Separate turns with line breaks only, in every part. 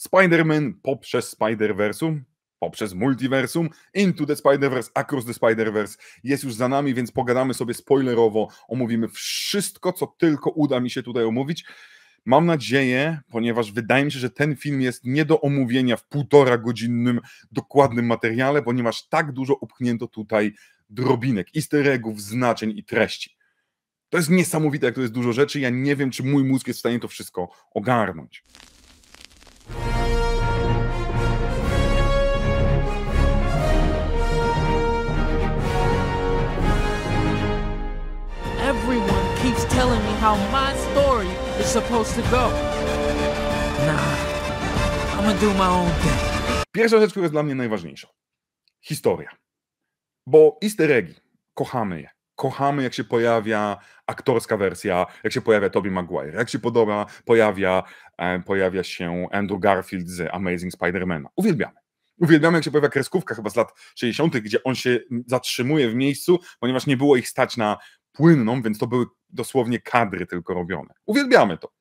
Spider-Man poprzez Spider-Versum, poprzez multiversum, Into the Spider-Verse, Across the Spider-Verse jest już za nami, więc pogadamy sobie spoilerowo, omówimy wszystko, co tylko uda mi się tutaj omówić. Mam nadzieję, ponieważ wydaje mi się, że ten film jest nie do omówienia w półtora godzinnym dokładnym materiale, ponieważ tak dużo upchnięto tutaj drobinek, easter eggów, znaczeń i treści. To jest niesamowite, jak to jest dużo rzeczy. Ja nie wiem, czy mój mózg jest w stanie to wszystko ogarnąć. supposed to go? Nah, I'm gonna do my own thing. Pierwsza rzecz, która jest dla mnie najważniejsza. Historia. Bo easter eggi, kochamy je. Kochamy, jak się pojawia aktorska wersja, jak się pojawia Tobey Maguire, jak się podoba, pojawia, e, pojawia się Andrew Garfield z Amazing spider man Uwielbiamy. Uwielbiamy, jak się pojawia kreskówka chyba z lat 60., gdzie on się zatrzymuje w miejscu, ponieważ nie było ich stać na płynną, więc to były dosłownie kadry tylko robione. Uwielbiamy to.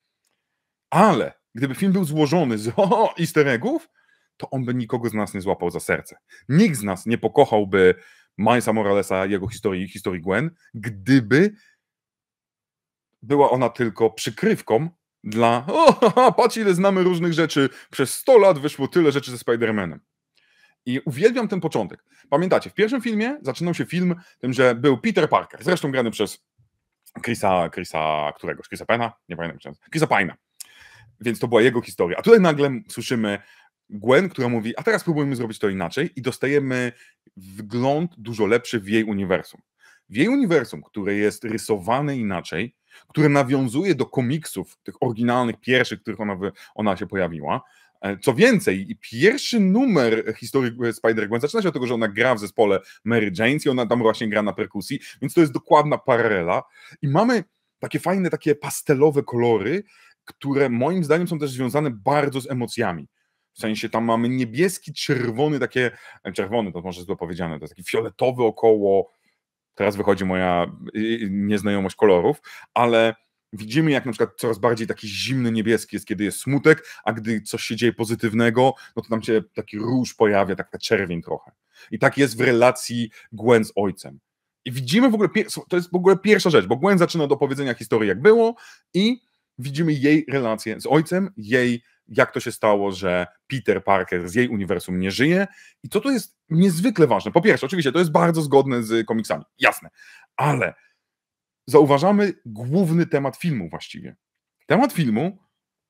Ale gdyby film był złożony z o, easter eggów, to on by nikogo z nas nie złapał za serce. Nikt z nas nie pokochałby Milesa Moralesa, jego historii, historii Gwen, gdyby była ona tylko przykrywką dla o, patrz ile znamy różnych rzeczy, przez 100 lat wyszło tyle rzeczy ze Spider-Manem. I uwielbiam ten początek. Pamiętacie, w pierwszym filmie zaczynał się film tym, że był Peter Parker, zresztą grany przez Chrisa, Chrisa któregoś, Chrisa Pena, nie pamiętam czy Chrisa Pina. Więc to była jego historia. A tutaj nagle słyszymy Gwen, która mówi, a teraz próbujemy zrobić to inaczej i dostajemy wgląd dużo lepszy w jej uniwersum. W jej uniwersum, które jest rysowane inaczej, które nawiązuje do komiksów, tych oryginalnych, pierwszych, których ona, ona się pojawiła, E, co więcej, pierwszy numer historii Spider-Gwen zaczyna się od tego, że ona gra w zespole Mary Janes i ona tam właśnie gra na perkusji, więc to jest dokładna paralela. I mamy takie fajne, takie pastelowe kolory, które moim zdaniem są też związane bardzo z emocjami. W sensie tam mamy niebieski, czerwony, takie, e, czerwony to może złe powiedziane, to jest taki fioletowy około, teraz wychodzi moja nieznajomość kolorów, ale widzimy, jak na przykład coraz bardziej taki zimny niebieski jest, kiedy jest smutek, a gdy coś się dzieje pozytywnego, no to tam się taki róż pojawia, taka czerwień trochę. I tak jest w relacji Gwen z ojcem. I widzimy w ogóle, to jest w ogóle pierwsza rzecz, bo Gwen zaczyna do powiedzenia historii, jak było, i widzimy jej relację z ojcem, jej, jak to się stało, że Peter Parker z jej uniwersum nie żyje. I to to jest niezwykle ważne. Po pierwsze, oczywiście, to jest bardzo zgodne z komiksami, jasne, ale zauważamy główny temat filmu właściwie. Temat filmu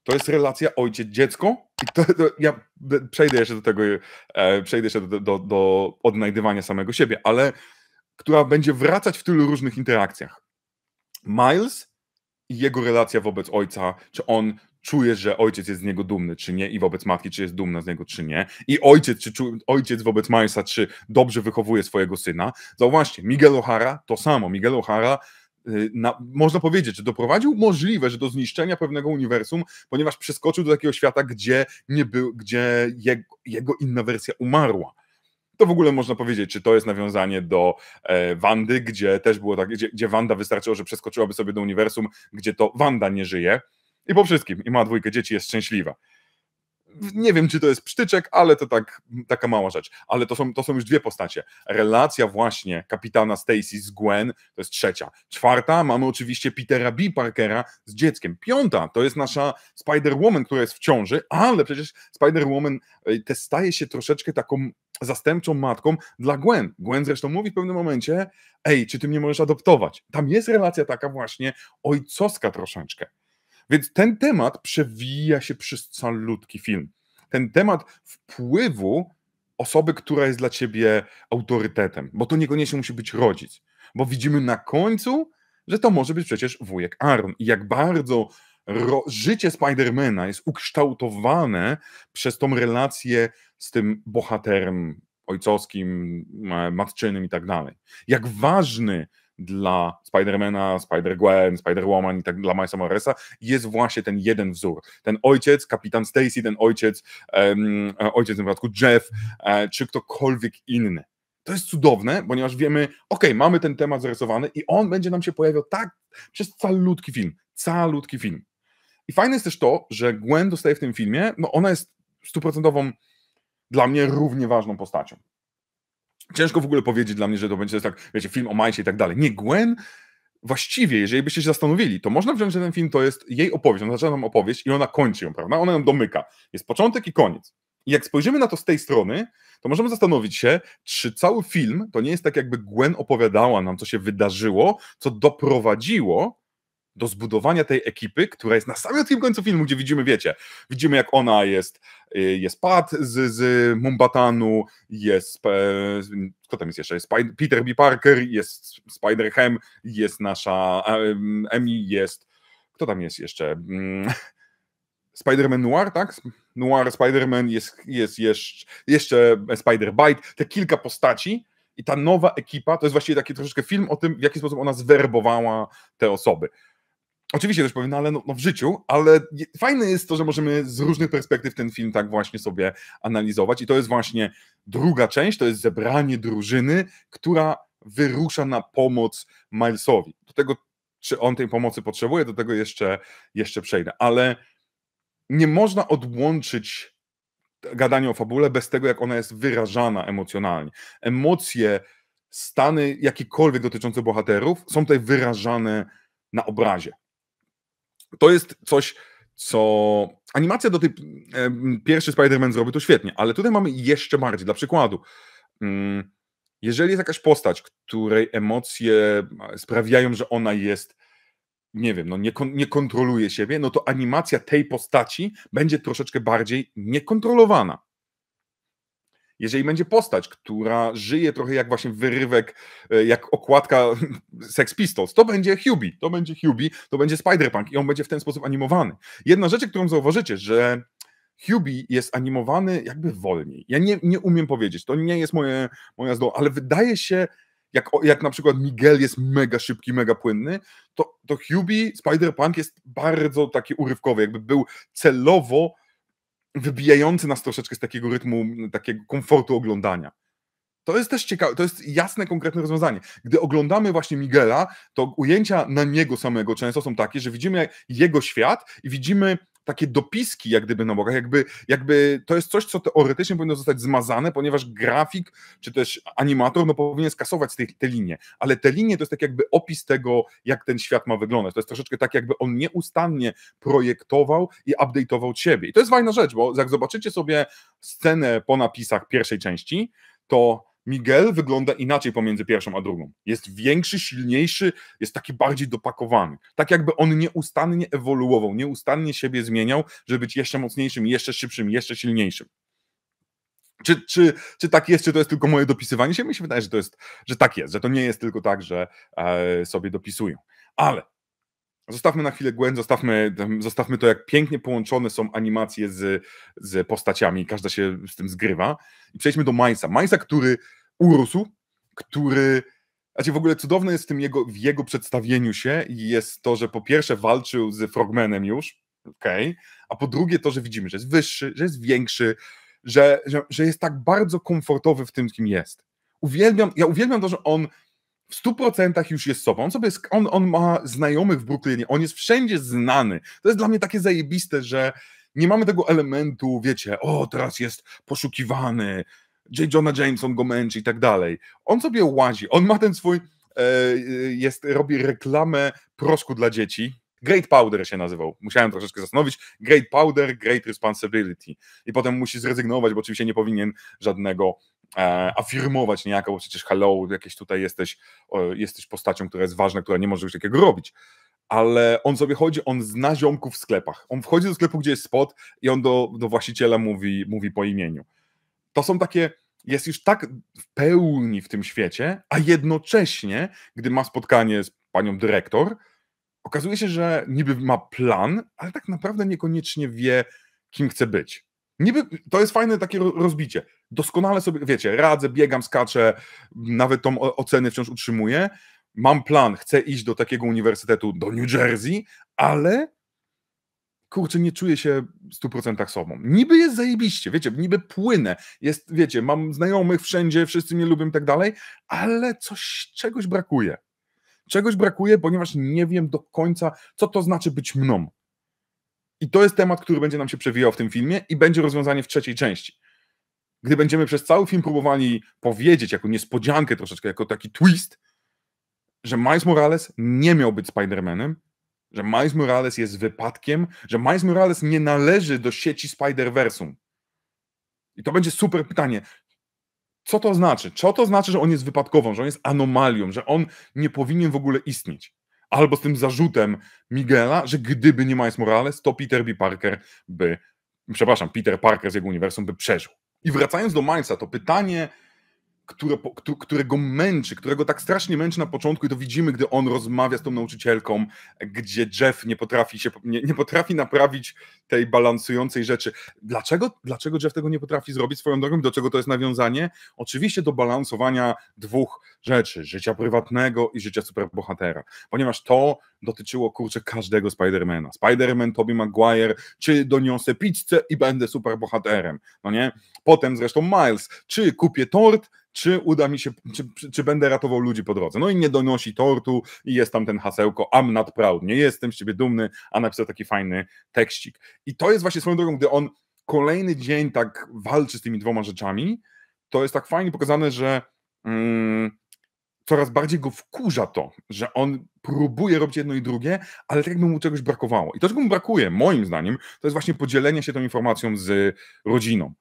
to jest relacja ojciec-dziecko. I to, to, ja przejdę jeszcze do tego, e, przejdę jeszcze do, do, do odnajdywania samego siebie, ale która będzie wracać w tylu różnych interakcjach. Miles i jego relacja wobec ojca, czy on czuje, że ojciec jest z niego dumny, czy nie, i wobec matki, czy jest dumna z niego, czy nie, i ojciec, czy czu, ojciec wobec Milesa, czy dobrze wychowuje swojego syna. Zauważcie, Miguel O'Hara to samo. Miguel O'Hara Y, na, można powiedzieć, że doprowadził możliwe, że do zniszczenia pewnego uniwersum, ponieważ przeskoczył do takiego świata, gdzie, nie był, gdzie jego, jego inna wersja umarła to w ogóle można powiedzieć, czy to jest nawiązanie do e, Wandy, gdzie też było tak, gdzie, gdzie Wanda wystarczyło, że przeskoczyłaby sobie do uniwersum, gdzie to Wanda nie żyje. I po wszystkim, i ma dwójkę dzieci, jest szczęśliwa nie wiem, czy to jest psztyczek, ale to tak, taka mała rzecz. Ale to są, to są już dwie postacie. Relacja właśnie kapitana Stacy z Gwen, to jest trzecia. Czwarta, mamy oczywiście Petera B. Parkera z dzieckiem. Piąta, to jest nasza Spider-Woman, która jest w ciąży, ale przecież Spider-Woman y, staje się troszeczkę taką zastępczą matką dla Gwen. Gwen zresztą mówi w pewnym momencie, ej, czy ty mnie możesz adoptować? Tam jest relacja taka właśnie ojcowska troszeczkę. Więc ten temat przewija się przez calutki film. Ten temat wpływu osoby, która jest dla ciebie autorytetem, bo to niekoniecznie musi być rodzic, bo widzimy na końcu, że to może być przecież wujek Aaron i jak bardzo życie Spidermana jest ukształtowane przez tą relację z tym bohaterem ojcowskim, matczynym i tak dalej. Jak ważny dla Spidermana, Spider-Gwen, Spider-Woman i tak dla Milesa Morresa jest właśnie ten jeden wzór. Ten ojciec, kapitan Stacy, ten ojciec, um, ojciec w wypadku Jeff, um, czy ktokolwiek inny. To jest cudowne, ponieważ wiemy, ok, mamy ten temat zarysowany i on będzie nam się pojawiał tak przez calutki film, calutki film. I fajne jest też to, że Gwen dostaje w tym filmie, no ona jest stuprocentową dla mnie równie ważną postacią. Ciężko w ogóle powiedzieć dla mnie, że to będzie tak, wiecie, film o Majcie i tak dalej. Nie, Gwen właściwie, jeżeli byście się zastanowili, to można wziąć, że ten film to jest jej opowieść. Ona zaczyna nam opowieść i ona kończy ją, prawda? Ona ją domyka. Jest początek i koniec. I jak spojrzymy na to z tej strony, to możemy zastanowić się, czy cały film to nie jest tak, jakby Gwen opowiadała nam, co się wydarzyło, co doprowadziło do zbudowania tej ekipy, która jest na samym końcu filmu, gdzie widzimy, wiecie, widzimy jak ona jest, y, jest Pat z, z Mumbatanu, jest, e, kto tam jest jeszcze, jest Peter B. Parker, jest Spider-Ham, jest nasza Emmy, jest, kto tam jest jeszcze, mm, Spider-Man Noir, tak? Noir, Spider-Man, jest, jest jeszcze, jeszcze Spider-Bite, te kilka postaci, i ta nowa ekipa to jest właściwie taki troszeczkę film o tym, w jaki sposób ona zwerbowała te osoby. Oczywiście też powiem, no ale no, no w życiu, ale fajne jest to, że możemy z różnych perspektyw ten film tak właśnie sobie analizować i to jest właśnie druga część, to jest zebranie drużyny, która wyrusza na pomoc Milesowi. Do tego, czy on tej pomocy potrzebuje, do tego jeszcze, jeszcze przejdę, ale nie można odłączyć gadania o fabule bez tego, jak ona jest wyrażana emocjonalnie. Emocje, stany jakiekolwiek dotyczące bohaterów są tutaj wyrażane na obrazie to jest coś, co animacja do tej pierwszy Spider-Man zrobi to świetnie, ale tutaj mamy jeszcze bardziej. Dla przykładu, mm, jeżeli jest jakaś postać, której emocje sprawiają, że ona jest, nie wiem, no nie, kon, nie kontroluje siebie, no to animacja tej postaci będzie troszeczkę bardziej niekontrolowana jeżeli będzie postać, która żyje trochę jak właśnie wyrywek, e, jak okładka Sex Pistols, to będzie Hubie, to będzie Hubie, to będzie Spider-Punk i on będzie w ten sposób animowany. Jedna rzecz, którą zauważycie, że Hubie jest animowany jakby wolniej. Ja nie, nie umiem powiedzieć, to nie jest moje, moja zdolność, ale wydaje się, jak, jak na przykład Miguel jest mega szybki, mega płynny, to, to Hubie, Spider-Punk jest bardzo taki urywkowy, jakby był celowo wybijający nas troszeczkę z takiego rytmu, takiego komfortu oglądania. To jest też ciekawe, to jest jasne, konkretne rozwiązanie. Gdy oglądamy właśnie Miguela, to ujęcia na niego samego często są takie, że widzimy jego świat i widzimy takie dopiski jak gdyby na bokach, jakby, jakby to jest coś, co teoretycznie powinno zostać zmazane, ponieważ grafik czy też animator no, powinien skasować te, te linie, ale te linie to jest tak jakby opis tego, jak ten świat ma wyglądać. To jest troszeczkę tak, jakby on nieustannie projektował i update'ował siebie. I to jest fajna rzecz, bo jak zobaczycie sobie scenę po napisach pierwszej części, to Miguel wygląda inaczej pomiędzy pierwszą a drugą. Jest większy, silniejszy, jest taki bardziej dopakowany. Tak jakby on nieustannie ewoluował, nieustannie siebie zmieniał, żeby być jeszcze mocniejszym, jeszcze szybszym, jeszcze silniejszym. Czy, czy, czy tak jest, czy to jest tylko moje dopisywanie się? Mi się wydaje, że, to jest, że tak jest, że to nie jest tylko tak, że e, sobie dopisują. Ale zostawmy na chwilę Gwen, zostawmy, zostawmy to, jak pięknie połączone są animacje z, z postaciami, każda się z tym zgrywa. I przejdźmy do Mainza. Mainza, który urósł, który znaczy w ogóle cudowne jest w tym jego, w jego przedstawieniu się jest to, że po pierwsze walczył z Frogmanem już, okay, a po drugie to, że widzimy, że jest wyższy, że jest większy, że, że, że jest tak bardzo komfortowy w tym, kim jest. Uwielbiam, ja uwielbiam to, że on w 100% już jest sobą. On, sobie jest, on, on ma znajomych w Brooklynie, on jest wszędzie znany. To jest dla mnie takie zajebiste, że nie mamy tego elementu, wiecie, o, teraz jest poszukiwany, J. Jonah Jameson go męczy i tak dalej. On sobie łazi, on ma ten swój, e, e, jest, robi reklamę proszku dla dzieci, Great Powder się nazywał. Musiałem troszeczkę zastanowić. Great Powder, Great Responsibility. I potem musi zrezygnować, bo oczywiście nie powinien żadnego e, afirmować niejako, bo przecież hello, jakieś tutaj jesteś, o, jesteś postacią, która jest ważna, która nie może już takiego robić ale on sobie chodzi, on zna ziomków w sklepach. On wchodzi do sklepu, gdzie jest spot i on do, do właściciela mówi, mówi po imieniu. To są takie, jest już tak w pełni w tym świecie, a jednocześnie, gdy ma spotkanie z panią dyrektor, okazuje się, że niby ma plan, ale tak naprawdę niekoniecznie wie, kim chce być. Niby to jest fajne takie rozbicie. Doskonale sobie, wiecie, radzę, biegam, skaczę, nawet tą ocenę wciąż utrzymuję, mam plan, chcę iść do takiego uniwersytetu, do New Jersey, ale kurczę, nie czuję się w 100% sobą. Niby jest zajebiście, wiecie, niby płynę, jest, wiecie, mam znajomych wszędzie, wszyscy mnie lubią i tak dalej, ale coś, czegoś brakuje. Czegoś brakuje, ponieważ nie wiem do końca, co to znaczy być mną. I to jest temat, który będzie nam się przewijał w tym filmie i będzie rozwiązanie w trzeciej części. Gdy będziemy przez cały film próbowali powiedzieć jako niespodziankę troszeczkę, jako taki twist, że Miles Morales nie miał być Spider-Manem, że Miles Morales jest wypadkiem, że Miles Morales nie należy do sieci Spider-Versum. I to będzie super pytanie. Co to znaczy? Co to znaczy, że on jest wypadkową, że on jest anomalią, że on nie powinien w ogóle istnieć? Albo z tym zarzutem Miguela, że gdyby nie Miles Morales, to Peter B. Parker by, przepraszam, Peter Parker z jego uniwersum by przeżył. I wracając do Milesa, to pytanie, które, którego męczy, którego tak strasznie męczy na początku i to widzimy, gdy on rozmawia z tą nauczycielką, gdzie Jeff nie potrafi się, nie, nie potrafi naprawić tej balansującej rzeczy. Dlaczego, dlaczego Jeff tego nie potrafi zrobić swoją drogą? Do czego to jest nawiązanie? Oczywiście do balansowania dwóch rzeczy, życia prywatnego i życia superbohatera, ponieważ to, dotyczyło kurczę każdego Spidermana. Spiderman, Tobey Maguire, czy doniosę pizzę i będę super bohaterem, no nie? Potem zresztą Miles, czy kupię tort, czy uda mi się, czy, czy, będę ratował ludzi po drodze. No i nie donosi tortu i jest tam ten hasełko I'm not proud, nie jestem z ciebie dumny, a napisał taki fajny tekścik. I to jest właśnie swoją drogą, gdy on kolejny dzień tak walczy z tymi dwoma rzeczami, to jest tak fajnie pokazane, że mm, coraz bardziej go wkurza to, że on próbuje robić jedno i drugie, ale tak jakby mu czegoś brakowało. I to, czego mu brakuje, moim zdaniem, to jest właśnie podzielenie się tą informacją z rodziną.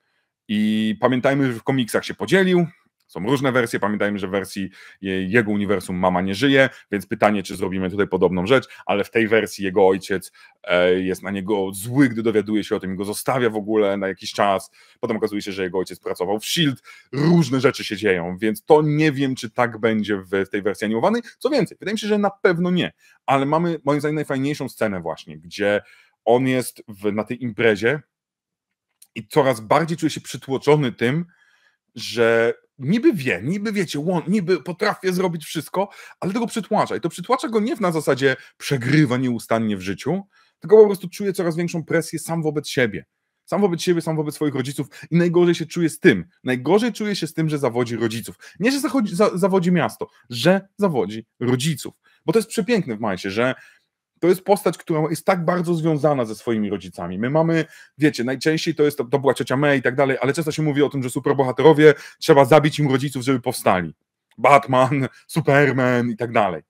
I pamiętajmy, że w komiksach się podzielił, są różne wersje, pamiętajmy, że w wersji jego uniwersum mama nie żyje, więc pytanie, czy zrobimy tutaj podobną rzecz, ale w tej wersji jego ojciec e, jest na niego zły, gdy dowiaduje się o tym, go zostawia w ogóle na jakiś czas, potem okazuje się, że jego ojciec pracował w S.H.I.E.L.D., różne rzeczy się dzieją, więc to nie wiem, czy tak będzie w tej wersji animowanej, co więcej, wydaje mi się, że na pewno nie, ale mamy moim zdaniem najfajniejszą scenę właśnie, gdzie on jest w, na tej imprezie i coraz bardziej czuje się przytłoczony tym, że niby wie, niby wiecie, łon, niby potrafię zrobić wszystko, ale tego przytłacza. I to przytłacza go nie w na zasadzie przegrywa nieustannie w życiu, tylko po prostu czuje coraz większą presję sam wobec siebie. Sam wobec siebie, sam wobec swoich rodziców i najgorzej się czuje z tym. Najgorzej czuje się z tym, że zawodzi rodziców. Nie, że zachodzi, za, zawodzi miasto, że zawodzi rodziców. Bo to jest przepiękne w Majsie, że to jest postać, która jest tak bardzo związana ze swoimi rodzicami. My mamy, wiecie, najczęściej to jest, to, to była ciocia May i tak dalej, ale często się mówi o tym, że superbohaterowie trzeba zabić im rodziców, żeby powstali. Batman, Superman i tak dalej.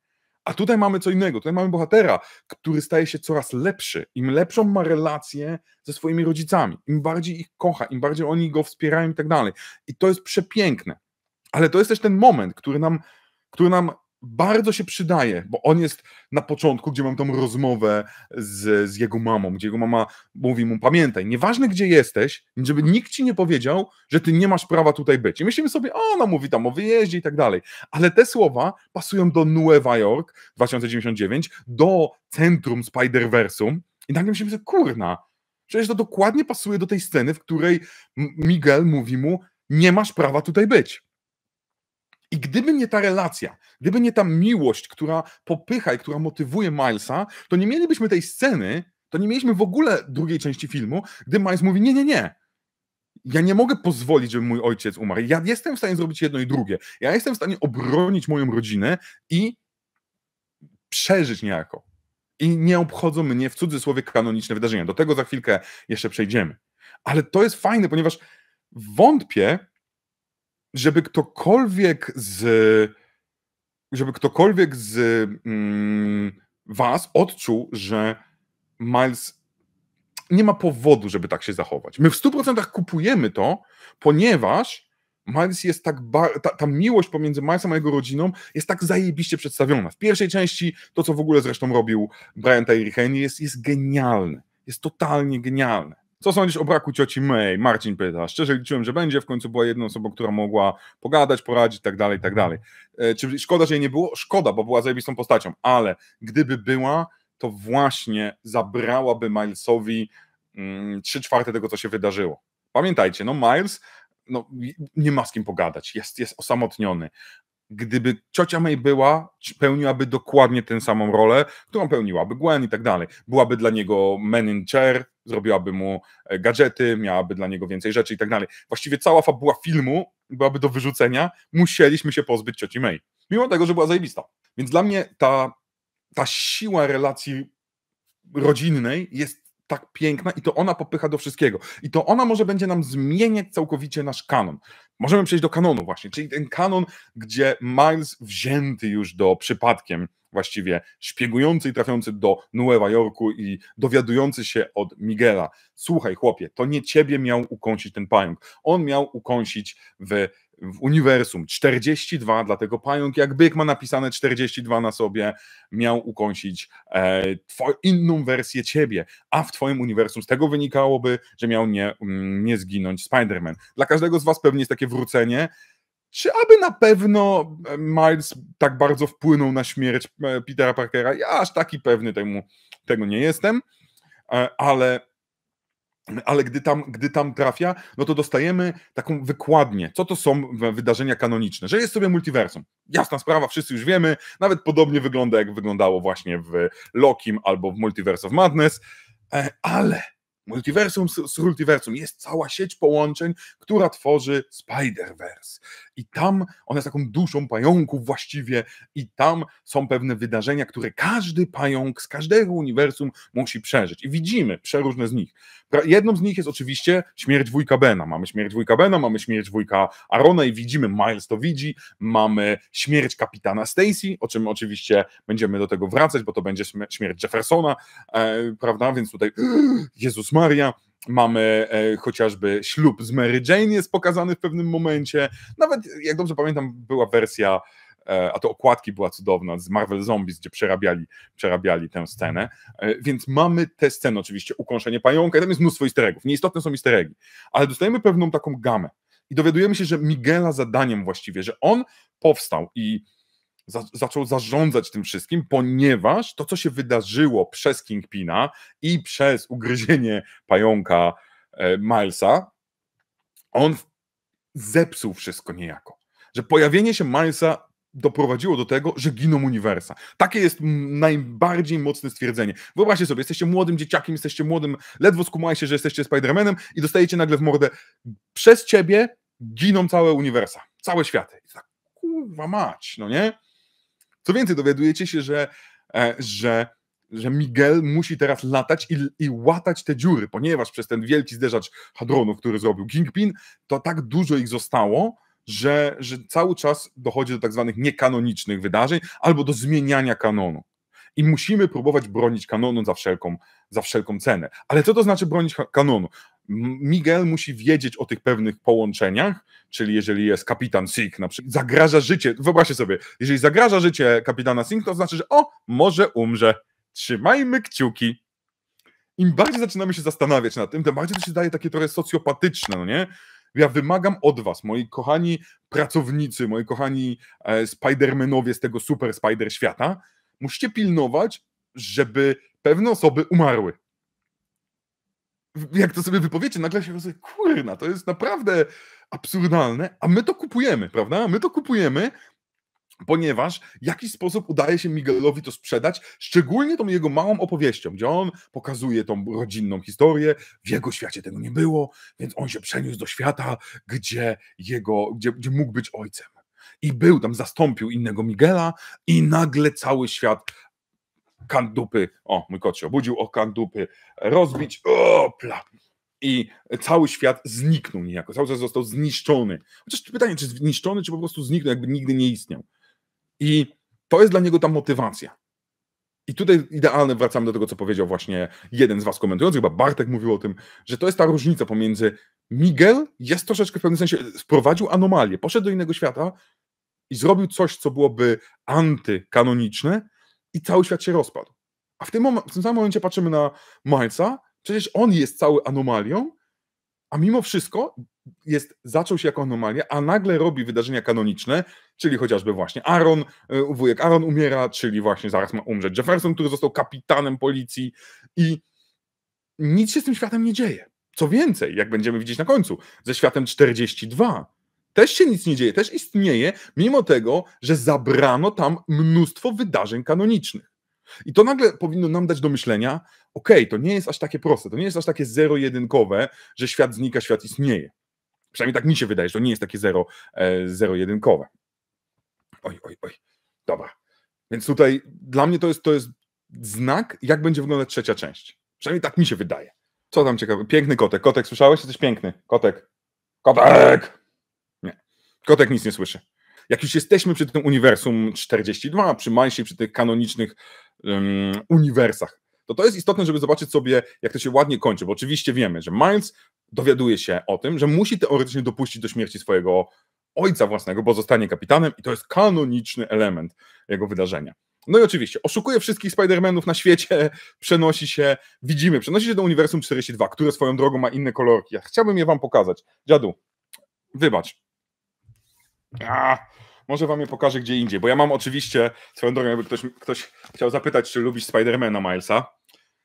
A tutaj mamy co innego. Tutaj mamy bohatera, który staje się coraz lepszy. Im lepszą ma relację ze swoimi rodzicami, im bardziej ich kocha, im bardziej oni go wspierają i tak dalej. I to jest przepiękne. Ale to jest też ten moment, który nam, który nam bardzo się przydaje, bo on jest na początku, gdzie mam tą rozmowę z, z jego mamą, gdzie jego mama mówi mu, pamiętaj, nieważne gdzie jesteś, żeby nikt ci nie powiedział, że ty nie masz prawa tutaj być. I myślimy sobie, o, ona mówi tam o wyjeździe i tak dalej, ale te słowa pasują do Nueva York 2099, do centrum Spider-Versum i nagle myślimy sobie, kurna, przecież to dokładnie pasuje do tej sceny, w której Miguel mówi mu, nie masz prawa tutaj być. I gdyby nie ta relacja, gdyby nie ta miłość, która popycha i która motywuje Milesa, to nie mielibyśmy tej sceny, to nie mieliśmy w ogóle drugiej części filmu, gdy Miles mówi: Nie, nie, nie. Ja nie mogę pozwolić, żeby mój ojciec umarł. Ja jestem w stanie zrobić jedno i drugie. Ja jestem w stanie obronić moją rodzinę i przeżyć niejako. I nie obchodzą mnie w cudzysłowie kanoniczne wydarzenia. Do tego za chwilkę jeszcze przejdziemy. Ale to jest fajne, ponieważ wątpię, żeby ktokolwiek z żeby ktokolwiek z mm, was odczuł, że Miles nie ma powodu, żeby tak się zachować. My w 100% kupujemy to, ponieważ Miles jest tak ta, ta, miłość pomiędzy Milesem a jego rodziną jest tak zajebiście przedstawiona. W pierwszej części to, co w ogóle zresztą robił Brian Tyree Henry jest, jest genialne. Jest totalnie genialne. Co sądzisz o braku cioci May? Marcin pyta. Szczerze liczyłem, że będzie. W końcu była jedną osobą, która mogła pogadać, poradzić, tak dalej, tak dalej. E, czy szkoda, że jej nie było? Szkoda, bo była zajebistą postacią, ale gdyby była, to właśnie zabrałaby Milesowi mm, trzy czwarte tego, co się wydarzyło. Pamiętajcie, no Miles no, nie ma z kim pogadać, jest, jest osamotniony, gdyby ciocia May była, pełniłaby dokładnie tę samą rolę, którą pełniłaby Gwen i tak dalej. Byłaby dla niego man in chair, zrobiłaby mu e, gadżety, miałaby dla niego więcej rzeczy i tak dalej. Właściwie cała fabuła filmu byłaby do wyrzucenia, musieliśmy się pozbyć cioci May. Mimo tego, że była zajebista. Więc dla mnie ta, ta siła relacji rodzinnej jest tak piękna i to ona popycha do wszystkiego. I to ona może będzie nam zmieniać całkowicie nasz kanon możemy przejść do kanonu właśnie, czyli ten kanon, gdzie Miles wzięty już do przypadkiem właściwie szpiegujący i trafiący do Nueva Jorku i dowiadujący się od Miguela, słuchaj chłopie, to nie ciebie miał ukąsić ten pająk, on miał ukąsić w w uniwersum 42, dlatego pająk jak byk ma napisane 42 na sobie, miał ukąsić e, inną wersję ciebie, a w twoim uniwersum z tego wynikałoby, że miał nie, mm, nie zginąć Spider-Man. Dla każdego z was pewnie jest takie wrócenie, czy aby na pewno e, Miles tak bardzo wpłynął na śmierć e, Petera Parkera? Ja aż taki pewny temu, tego nie jestem, e, ale ale gdy tam, gdy tam trafia, no to dostajemy taką wykładnię, co to są wydarzenia kanoniczne, że jest sobie multiversum. Jasna sprawa, wszyscy już wiemy, nawet podobnie wygląda, jak wyglądało właśnie w Lokim albo w Multiverse of Madness, e, ale multiversum z multiversum jest cała sieć połączeń, która tworzy Spider-Verse i tam ona jest taką duszą pająków właściwie i tam są pewne wydarzenia, które każdy pająk z każdego uniwersum musi przeżyć. I widzimy przeróżne z nich. Jedną z nich jest oczywiście śmierć wujka Bena. Mamy śmierć wujka Bena, mamy śmierć wujka Arona i widzimy, Miles to widzi, mamy śmierć kapitana Stacy, o czym oczywiście będziemy do tego wracać, bo to będzie śmierć Jeffersona, e, prawda, więc tutaj Jezus Maria, Mamy e, chociażby ślub z Mary Jane jest pokazany w pewnym momencie. Nawet, jak dobrze pamiętam, była wersja e, a to okładki była cudowna z Marvel Zombies, gdzie przerabiali, przerabiali tę scenę. E, więc mamy tę scenę, oczywiście, ukąszenie pająka, i tam jest mnóstwo easter Nieistotne są easter eggi, ale dostajemy pewną taką gamę i dowiadujemy się, że Miguela zadaniem właściwie, że on powstał i za, zaczął zarządzać tym wszystkim, ponieważ to, co się wydarzyło przez Kingpina i przez ugryzienie pająka e, Milesa, on zepsuł wszystko niejako. Że pojawienie się Milesa doprowadziło do tego, że giną uniwersa. Takie jest najbardziej mocne stwierdzenie. Wyobraźcie sobie, jesteście młodym dzieciakiem, jesteście młodym, ledwo skumajcie, że jesteście Spider-Manem i dostajecie nagle w mordę przez ciebie giną całe uniwersa, całe światy. I tak, kurwa mać, no nie? Co więcej, dowiadujecie się, że, e, że, że Miguel musi teraz latać i, i łatać te dziury, ponieważ przez ten wielki zderzacz hadronów, który zrobił Kingpin, to tak dużo ich zostało, że, że cały czas dochodzi do tak zwanych niekanonicznych wydarzeń albo do zmieniania kanonu. I musimy próbować bronić kanonu za wszelką, za wszelką cenę. Ale co to znaczy bronić kanonu? Miguel musi wiedzieć o tych pewnych połączeniach, czyli jeżeli jest kapitan Singh, na przykład, zagraża życie, wyobraźcie sobie, jeżeli zagraża życie kapitana Singh, to znaczy, że o, może umrze. Trzymajmy kciuki. Im bardziej zaczynamy się zastanawiać nad tym, tym bardziej to się daje takie trochę socjopatyczne, no nie? Ja wymagam od was, moi kochani pracownicy, moi kochani e, Spidermanowie z tego super Spider świata, musicie pilnować, żeby pewne osoby umarły jak to sobie wypowiecie, nagle się okazuje, kurna, to jest naprawdę absurdalne, a my to kupujemy, prawda? My to kupujemy, ponieważ w jakiś sposób udaje się Miguelowi to sprzedać, szczególnie tą jego małą opowieścią, gdzie on pokazuje tą rodzinną historię, w jego świecie tego nie było, więc on się przeniósł do świata, gdzie, jego, gdzie, gdzie mógł być ojcem. I był tam, zastąpił innego Miguela, i nagle cały świat Kandupy, o mój kot się obudził, o Kandupy, rozbić, o pla. I cały świat zniknął niejako, cały czas został zniszczony. Chociaż pytanie, czy zniszczony, czy po prostu zniknął, jakby nigdy nie istniał. I to jest dla niego ta motywacja. I tutaj idealnie wracamy do tego, co powiedział właśnie jeden z was komentujących, chyba Bartek mówił o tym, że to jest ta różnica pomiędzy Miguel jest troszeczkę w pewnym sensie, wprowadził anomalię, poszedł do innego świata i zrobił coś, co byłoby antykanoniczne, i cały świat się rozpadł. A w tym, mom- w tym samym momencie patrzymy na Milesa, przecież on jest cały anomalią, a mimo wszystko jest, zaczął się jako anomalia, a nagle robi wydarzenia kanoniczne, czyli chociażby właśnie Aaron, e, wujek Aaron umiera, czyli właśnie zaraz ma umrzeć Jefferson, który został kapitanem policji i nic się z tym światem nie dzieje. Co więcej, jak będziemy widzieć na końcu, ze światem 42 też się nic nie dzieje, też istnieje, mimo tego, że zabrano tam mnóstwo wydarzeń kanonicznych. I to nagle powinno nam dać do myślenia, okej, okay, to nie jest aż takie proste, to nie jest aż takie zero-jedynkowe, że świat znika, świat istnieje. Przynajmniej tak mi się wydaje, że to nie jest takie zero, e, zero-jedynkowe. Oj, oj, oj. Dobra. Więc tutaj dla mnie to jest, to jest znak, jak będzie wyglądać trzecia część. Przynajmniej tak mi się wydaje. Co tam ciekawe? Piękny kotek. Kotek, słyszałeś? Jesteś piękny. Kotek. Kotek! Kotek nic nie słyszy. Jak już jesteśmy przy tym uniwersum 42, przy Mansie, przy tych kanonicznych um, uniwersach, to to jest istotne, żeby zobaczyć sobie, jak to się ładnie kończy, bo oczywiście wiemy, że Miles dowiaduje się o tym, że musi teoretycznie dopuścić do śmierci swojego ojca własnego, bo zostanie kapitanem i to jest kanoniczny element jego wydarzenia. No i oczywiście, oszukuje wszystkich Spider-Manów na świecie, przenosi się, widzimy, przenosi się do Uniwersum 42, które swoją drogą ma inne kolorki. Ja chciałbym je wam pokazać. Dziadu, wybacz, a, ah, może wam je pokażę gdzie indziej, bo ja mam oczywiście, swoją drogą, jakby ktoś, ktoś chciał zapytać, czy lubisz Spidermana Milesa.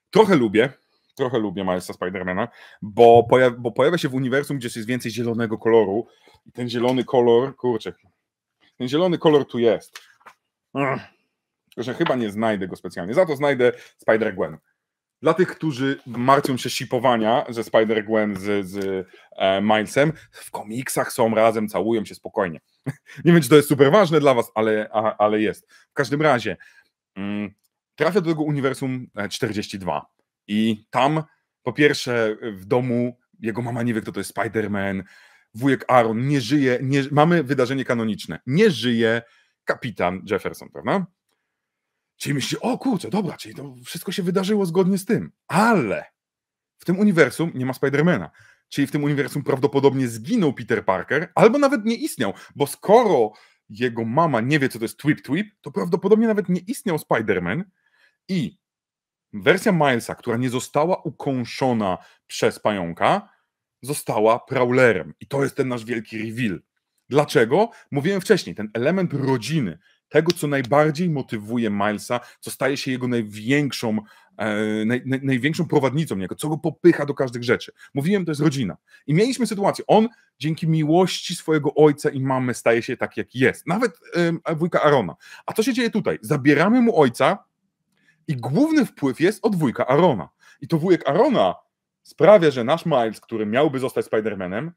Trochę lubię, trochę lubię Milesa Spidermana, bo, bo pojawia się w uniwersum, gdzie jest więcej zielonego koloru i ten zielony kolor, kurczę, ten zielony kolor tu jest. Ugh. Mm. Że chyba nie znajdę go specjalnie, za to znajdę Spider-Gwen. Dla tych, którzy martwią się shipowania ze Spider-Gwen z, z e, Milesem, w komiksach są razem, całują się spokojnie. Nie wiem, czy to jest super ważne dla was, ale, a, ale jest. W każdym razie mm, trafia do tego uniwersum 42 e, i tam po pierwsze w domu jego mama nie wie, kto to jest Spider-Man, wujek Aaron nie żyje, nie, mamy wydarzenie kanoniczne, nie żyje kapitan Jefferson, prawda? Czyli myśli, o kurczę, dobra, czyli to wszystko się wydarzyło zgodnie z tym. Ale w tym uniwersum nie ma Spidermana. Czyli w tym uniwersum prawdopodobnie zginął Peter Parker, albo nawet nie istniał, bo skoro jego mama nie wie, co to jest Twip Twip, to prawdopodobnie nawet nie istniał Spider-Man i wersja Milesa, która nie została ukąszona przez pająka, została Prowlerem. I to jest ten nasz wielki reveal. Dlaczego? Mówiłem wcześniej, ten element rodziny, tego, co najbardziej motywuje Milesa, co staje się jego największą, e, naj, naj, największą prowadnicą niego, co go popycha do każdych rzeczy. Mówiłem, to jest rodzina. I mieliśmy sytuację, on dzięki miłości swojego ojca i mamy staje się tak, jak jest. Nawet e, wujka Arona. A co się dzieje tutaj? Zabieramy mu ojca i główny wpływ jest od wujka Arona. I to wujek Arona sprawia, że nasz Miles, który miałby zostać Spider-Manem,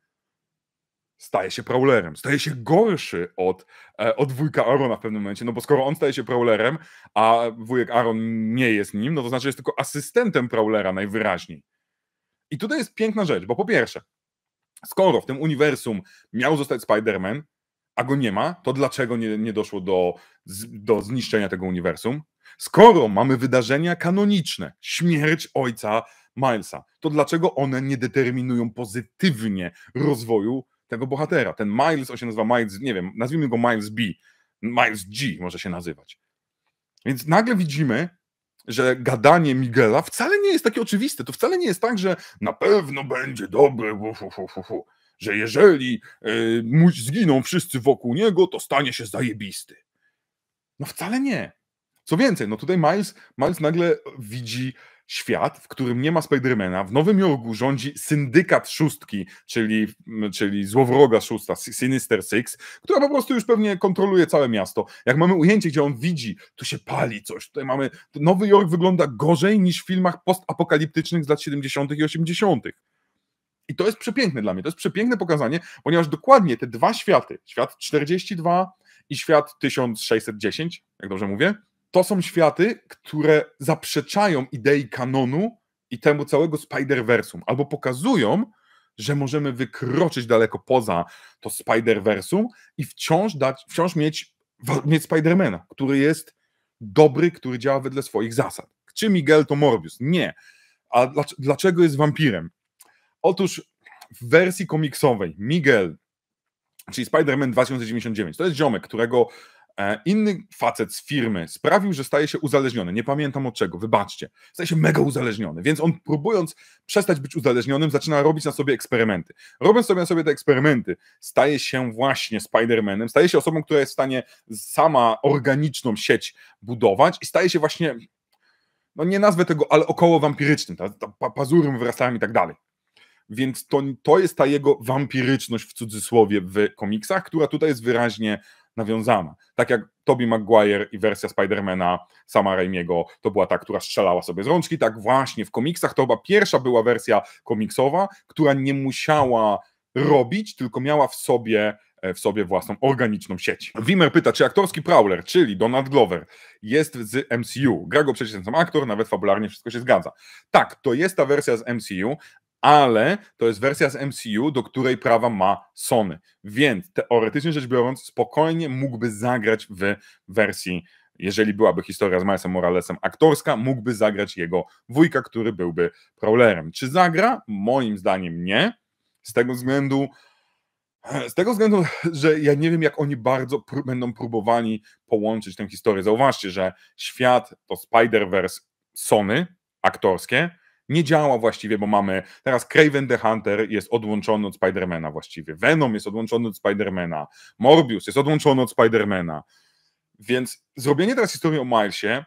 staje się Prowlerem, staje się gorszy od, e, od wujka Arona w pewnym momencie, no bo skoro on staje się Prowlerem, a wujek Aron nie jest nim, no to znaczy jest tylko asystentem Prowlera najwyraźniej. I tutaj jest piękna rzecz, bo po pierwsze, skoro w tym uniwersum miał zostać Spider-Man, a go nie ma, to dlaczego nie, nie doszło do, do zniszczenia tego uniwersum? Skoro mamy wydarzenia kanoniczne, śmierć ojca Milesa, to dlaczego one nie determinują pozytywnie rozwoju tego bohatera. Ten Miles, on się nazywa Miles, nie wiem, nazwijmy go Miles B, Miles G może się nazywać. Więc nagle widzimy, że gadanie Miguela wcale nie jest takie oczywiste. To wcale nie jest tak, że na pewno będzie dobre, uf, uf, uf, że jeżeli y, zginą wszyscy wokół niego, to stanie się zajebisty. No wcale nie. Co więcej, no tutaj Miles, Miles nagle widzi świat, w którym nie ma Spidermana. W Nowym Jorku rządzi syndykat szóstki, czyli, czyli złowroga szósta, Sinister Six, która po prostu już pewnie kontroluje całe miasto. Jak mamy ujęcie, gdzie on widzi, tu się pali coś, tutaj mamy... Nowy Jork wygląda gorzej niż w filmach postapokaliptycznych z lat 70. i 80. I to jest przepiękne dla mnie, to jest przepiękne pokazanie, ponieważ dokładnie te dwa światy, świat 42 i świat 1610, jak dobrze mówię, to są światy, które zaprzeczają idei kanonu i temu całego Spider-Versum, albo pokazują, że możemy wykroczyć daleko poza to Spider-Versum i wciąż, dać, wciąż mieć, mieć Spidermana, który jest dobry, który działa wedle swoich zasad. Czy Miguel to Morbius? Nie. A dlaczego jest wampirem? Otóż w wersji komiksowej Miguel, czyli Spider-Man 2099, to jest ziomek, którego E, inny facet z firmy sprawił, że staje się uzależniony. Nie pamiętam od czego, wybaczcie. Staje się mega uzależniony, więc on próbując przestać być uzależnionym, zaczyna robić na sobie eksperymenty. Robiąc sobie na sobie te eksperymenty, staje się właśnie Spider-Manem, staje się osobą, która jest w stanie sama organiczną sieć budować i staje się właśnie, no nie nazwę tego, ale około wampirycznym, ta, ta pazurem wyrastałem i tak dalej. Więc to, to jest ta jego wampiryczność w cudzysłowie w komiksach, która tutaj jest wyraźnie nawiązana. Tak jak Toby Maguire i wersja Spidermana sama Raimiego to była ta, która strzelała sobie z rączki, tak właśnie w komiksach to chyba pierwsza była wersja komiksowa, która nie musiała robić, tylko miała w sobie e, w sobie własną organiczną sieć. Wimmer pyta, czy aktorski Prowler, czyli Donald Glover, jest z MCU? Gra go przecież ten sam aktor, nawet fabularnie wszystko się zgadza. Tak, to jest ta wersja z MCU, ale to jest wersja z MCU, do której prawa ma Sony. Więc teoretycznie rzecz biorąc, spokojnie mógłby zagrać w wersji, jeżeli byłaby historia z Milesem Moralesem aktorska, mógłby zagrać jego wujka, który byłby Prowlerem. Czy zagra? Moim zdaniem nie. Z tego względu, z tego względu, że ja nie wiem, jak oni bardzo będą próbowali połączyć tę historię. Zauważcie, że świat to Spider-Verse Sony aktorskie, nie działa właściwie, bo mamy teraz Craven the Hunter jest odłączony od Spidermana właściwie, Venom jest odłączony od Spidermana, Morbius jest odłączony od Spidermana. Więc zrobienie teraz historii o Milesie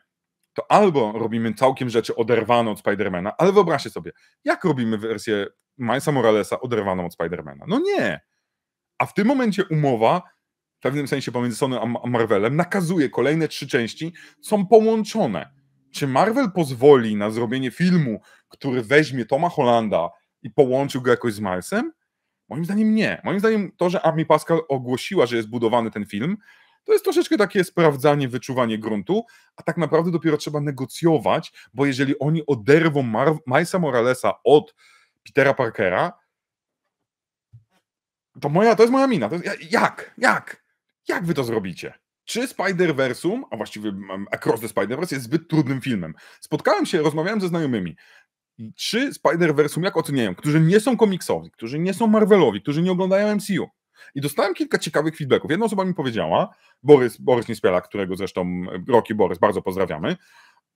to albo robimy całkiem rzeczy oderwane od Spidermana, ale wyobraźcie sobie, jak robimy wersję Milesa Moralesa oderwaną od Spidermana? No nie! A w tym momencie umowa w pewnym sensie pomiędzy Sony a Marvelem nakazuje kolejne trzy części, są połączone. Czy Marvel pozwoli na zrobienie filmu, który weźmie Toma Hollanda i połączył go jakoś z Milesem? Moim zdaniem nie. Moim zdaniem to, że Amy Pascal ogłosiła, że jest budowany ten film, to jest troszeczkę takie sprawdzanie, wyczuwanie gruntu, a tak naprawdę dopiero trzeba negocjować, bo jeżeli oni oderwą Milesa Moralesa od Petera Parkera, to moja, to jest moja mina. Jest, jak? Jak? Jak wy to zrobicie? Czy Spider-Versum, a właściwie Across the Spider-Verse jest zbyt trudnym filmem? Spotkałem się, rozmawiałem ze znajomymi trzy Spider-Versum jak oceniają, którzy nie są komiksowi, którzy nie są Marvelowi, którzy nie oglądają MCU. I dostałem kilka ciekawych feedbacków. Jedna osoba mi powiedziała, Borys, Borys Niespiela, którego zresztą e, Roki Borys, bardzo pozdrawiamy,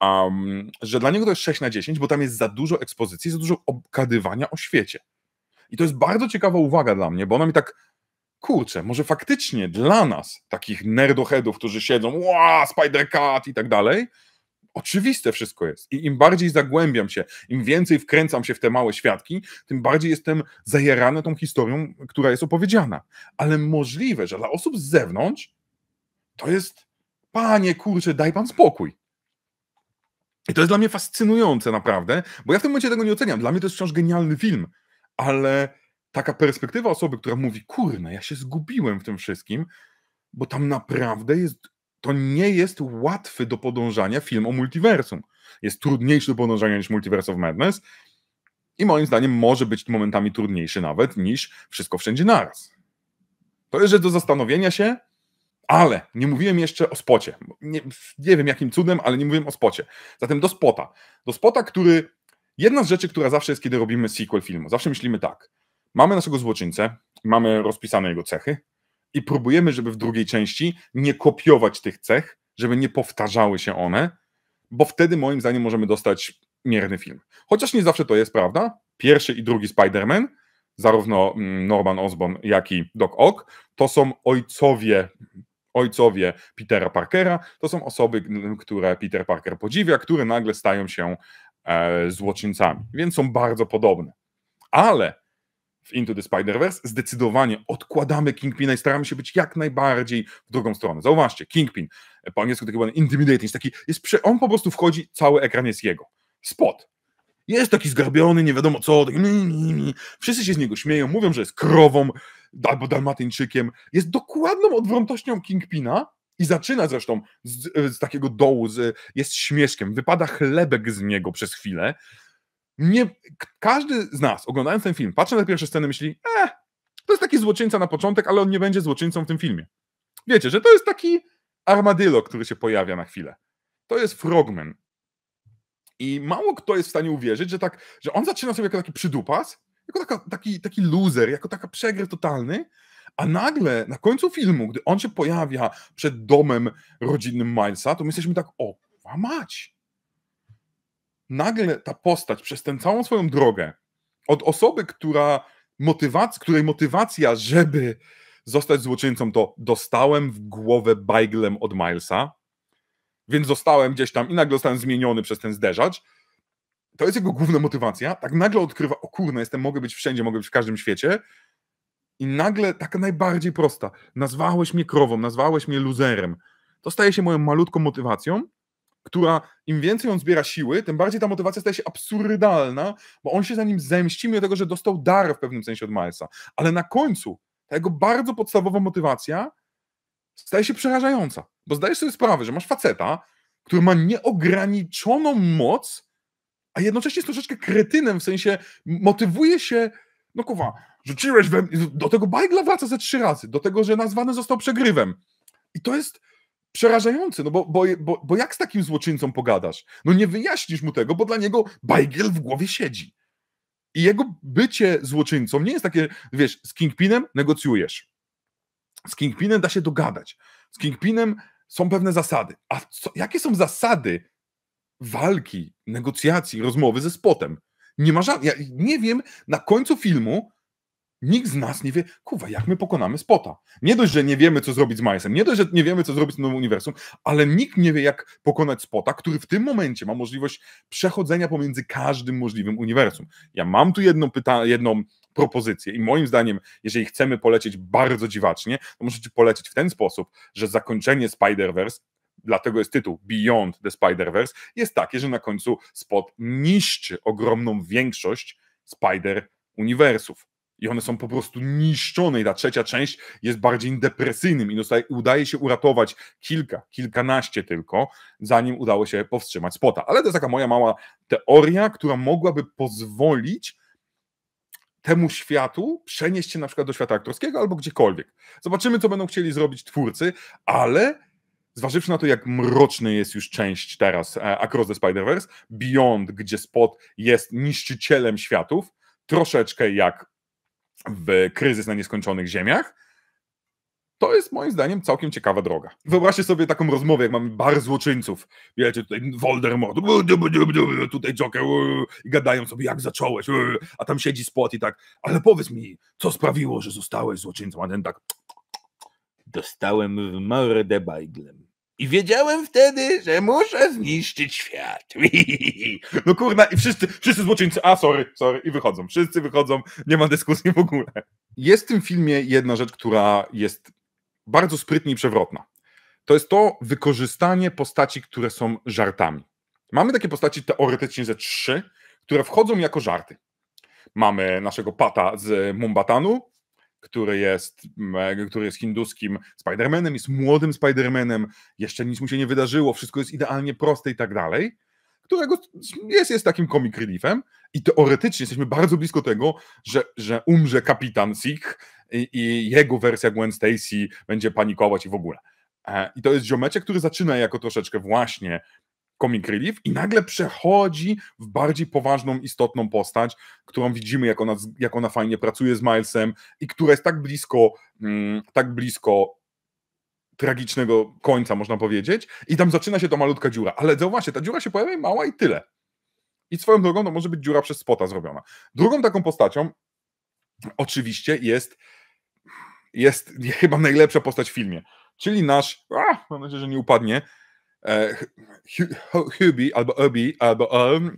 um, że dla niego to jest 6 na 10, bo tam jest za dużo ekspozycji, za dużo obkadywania o świecie. I to jest bardzo ciekawa uwaga dla mnie, bo ona mi tak, kurczę, może faktycznie dla nas, takich nerdoheadów, którzy siedzą, ła, Spider-Cat i tak dalej, oczywiste wszystko jest. I im bardziej zagłębiam się, im więcej wkręcam się w te małe świadki, tym bardziej jestem zajerany tą historią, która jest opowiedziana. Ale możliwe, że dla osób z zewnątrz to jest, panie kurczę, daj pan spokój. I to jest dla mnie fascynujące naprawdę, bo ja w tym momencie tego nie oceniam. Dla mnie to jest wciąż genialny film, ale taka perspektywa osoby, która mówi, kurna, ja się zgubiłem w tym wszystkim, bo tam naprawdę jest to nie jest łatwy do podążania film o multiversum. Jest trudniejszy do podążania niż Multiverse of Madness i moim zdaniem może być momentami trudniejszy nawet niż Wszystko Wszędzie Naraz. To jest rzecz do zastanowienia się, ale nie mówiłem jeszcze o spocie. Nie, nie, wiem jakim cudem, ale nie mówiłem o spocie. Zatem do spota. Do spota, który. Jedna z rzeczy, która zawsze jest, kiedy robimy sequel filmu, zawsze myślimy tak. Mamy naszego złoczyńcę, mamy rozpisane jego cechy, i próbujemy, żeby w drugiej części nie kopiować tych cech, żeby nie powtarzały się one, bo wtedy moim zdaniem możemy dostać mierny film. Chociaż nie zawsze to jest prawda. Pierwszy i drugi Spider-Man, zarówno mm, Norman Osborn, jak i Doc Ock, to są ojcowie ojcowie Petera Parkera, to są osoby, które Peter Parker podziwia, które nagle stają się e, złoczyńcami, więc są bardzo podobne. Ale w Into the Spider-Verse, zdecydowanie odkładamy Kingpina i staramy się być jak najbardziej w drugą stronę. Zauważcie, Kingpin, e, po angielsku to chyba intimidating, jest taki, jest prze, on po prostu wchodzi, cały ekran jest jego. Spot. Jest taki zgarbiony, nie wiadomo co, tak, mi, mi, mi. wszyscy się z niego śmieją, mówią, że jest krową albo dalmatyńczykiem. Jest dokładną odwrotnością Kingpina, i zaczyna zresztą z, z, takiego dołu, z, jest śmieszkiem, wypada chlebek z niego przez chwilę, nie, każdy z nas, oglądając ten film, patrzy na pierwsze sceny, myśli, e, to jest taki złoczyńca na początek, ale on nie będzie złoczyńcą w tym filmie. Wiecie, że to jest taki armadylo, który się pojawia na chwilę. To jest Frogman. I mało kto jest w stanie uwierzyć, że tak, że on zaczyna sobie jako taki przydupas, jako taka, taki, taki loser, jako taka przegry totalny, a nagle na końcu filmu, gdy on się pojawia przed domem rodzinnym Milesa, to my jesteśmy tak, o, mać, nagle ta postać przez tę całą swoją drogę od osoby, która motywac, której motywacja, żeby zostać złoczyńcą, to dostałem w głowę bajglem od Milesa, więc zostałem gdzieś tam i nagle zostałem zmieniony przez ten zderzacz. To jest jego główna motywacja. Tak nagle odkrywa, o kurna, jestem, mogę być wszędzie, mogę być w każdym świecie. I nagle taka najbardziej prosta. Nazwałeś mnie krową, nazwałeś mnie luzerem. To staje się moją malutką motywacją, która im więcej on zbiera siły, tym bardziej ta motywacja staje się absurdalna, bo on się za nim zemści, mimo tego, że dostał dar w pewnym sensie od Milesa. Ale na końcu ta jego bardzo podstawowa motywacja staje się przerażająca, bo zdajesz sobie sprawę, że masz faceta, który ma nieograniczoną moc, a jednocześnie jest troszeczkę kretynem, w sensie motywuje się, no kuwa, rzuciłeś we mnie, do tego bajgla wraca ze trzy razy, do tego, że nazwany został przegrywem. I to jest przerażający, no bo, bo, bo, bo jak z takim złoczyńcą pogadasz? No nie wyjaśnisz mu tego, bo dla niego bajgiel w głowie siedzi. I jego bycie złoczyńcą nie jest takie, wiesz, z Kingpinem negocjujesz. Z Kingpinem da się dogadać. Z Kingpinem są pewne zasady. A co, jakie są zasady walki, negocjacji, rozmowy ze spotem? Nie ma żadnych. Ja nie wiem na końcu filmu, Nikt z nas nie wie, kuwa, jak my pokonamy spota. Nie dość, że nie wiemy, co zrobić z Milesem, nie dość, że nie wiemy, co zrobić z nowym uniwersum, ale nikt nie wie, jak pokonać spota, który w tym momencie ma możliwość przechodzenia pomiędzy każdym możliwym uniwersum. Ja mam tu jedną, pytanie jedną propozycję i moim zdaniem, jeżeli chcemy polecieć bardzo dziwacznie, to możecie polecieć w ten sposób, że zakończenie Spider-Verse dlatego jest tytuł Beyond the Spider-Verse, jest takie, że na końcu Spot niszczy ogromną większość Spider-Uniwersów i one są po prostu niszczone. I ta trzecia część jest bardziej depresyjnym i dostaje, udaje się uratować kilka, kilkanaście tylko, zanim udało się powstrzymać spota. Ale to jest taka moja mała teoria, która mogłaby pozwolić temu światu przenieść się na przykład do świata aktorskiego albo gdziekolwiek. Zobaczymy, co będą chcieli zrobić twórcy, ale zważywszy na to, jak mroczny jest już część teraz e, Across the Spider-Verse, Beyond, gdzie Spot jest niszczycielem światów, troszeczkę jak w kryzys na nieskończonych ziemiach, to jest moim zdaniem całkiem ciekawa droga. Wyobraźcie sobie taką rozmowę, jak mamy bar złoczyńców. Wiecie, tutaj Voldemort, tutaj Joker, i gadają sobie, jak zacząłeś, a tam siedzi spot i tak, ale powiedz mi, co sprawiło, że zostałeś złoczyńcą? A ten tak, dostałem w mordę bajglem. I wiedziałem wtedy, że muszę zniszczyć świat. No kurna, i wszyscy, wszyscy złoczyńcy, a sorry, sorry, i wychodzą. Wszyscy wychodzą, nie ma dyskusji w ogóle. Jest w tym filmie jedna rzecz, która jest bardzo sprytnie i przewrotna. To jest to wykorzystanie postaci, które są żartami. Mamy takie postaci teoretycznie ze trzy, które wchodzą jako żarty. Mamy naszego pata z Mumbatanu, który jest, mm, który jest hinduskim Spidermanem, jest młodym Spidermanem, jeszcze nic mu się nie wydarzyło, wszystko jest idealnie proste i tak dalej, którego jest, jest takim comic reliefem i teoretycznie jesteśmy bardzo blisko tego, że, że umrze kapitan Sikh i, i jego wersja Gwen Stacy będzie panikować i w ogóle. E, I to jest ziomeczek, który zaczyna jako troszeczkę właśnie Comic Relief i nagle przechodzi w bardziej poważną, istotną postać, którą widzimy, jak ona, jak ona fajnie pracuje z Milesem i która jest tak blisko, mm, tak blisko tragicznego końca, można powiedzieć, i tam zaczyna się ta malutka dziura. Ale zauważcie, ta dziura się pojawia mała i tyle. I swoją drogą to może być dziura przez spota zrobiona. Drugą taką postacią oczywiście jest, jest chyba najlepsza postać w filmie, czyli nasz, a, mam nadzieję, że nie upadnie, e, Hubie albo Obi, albo um,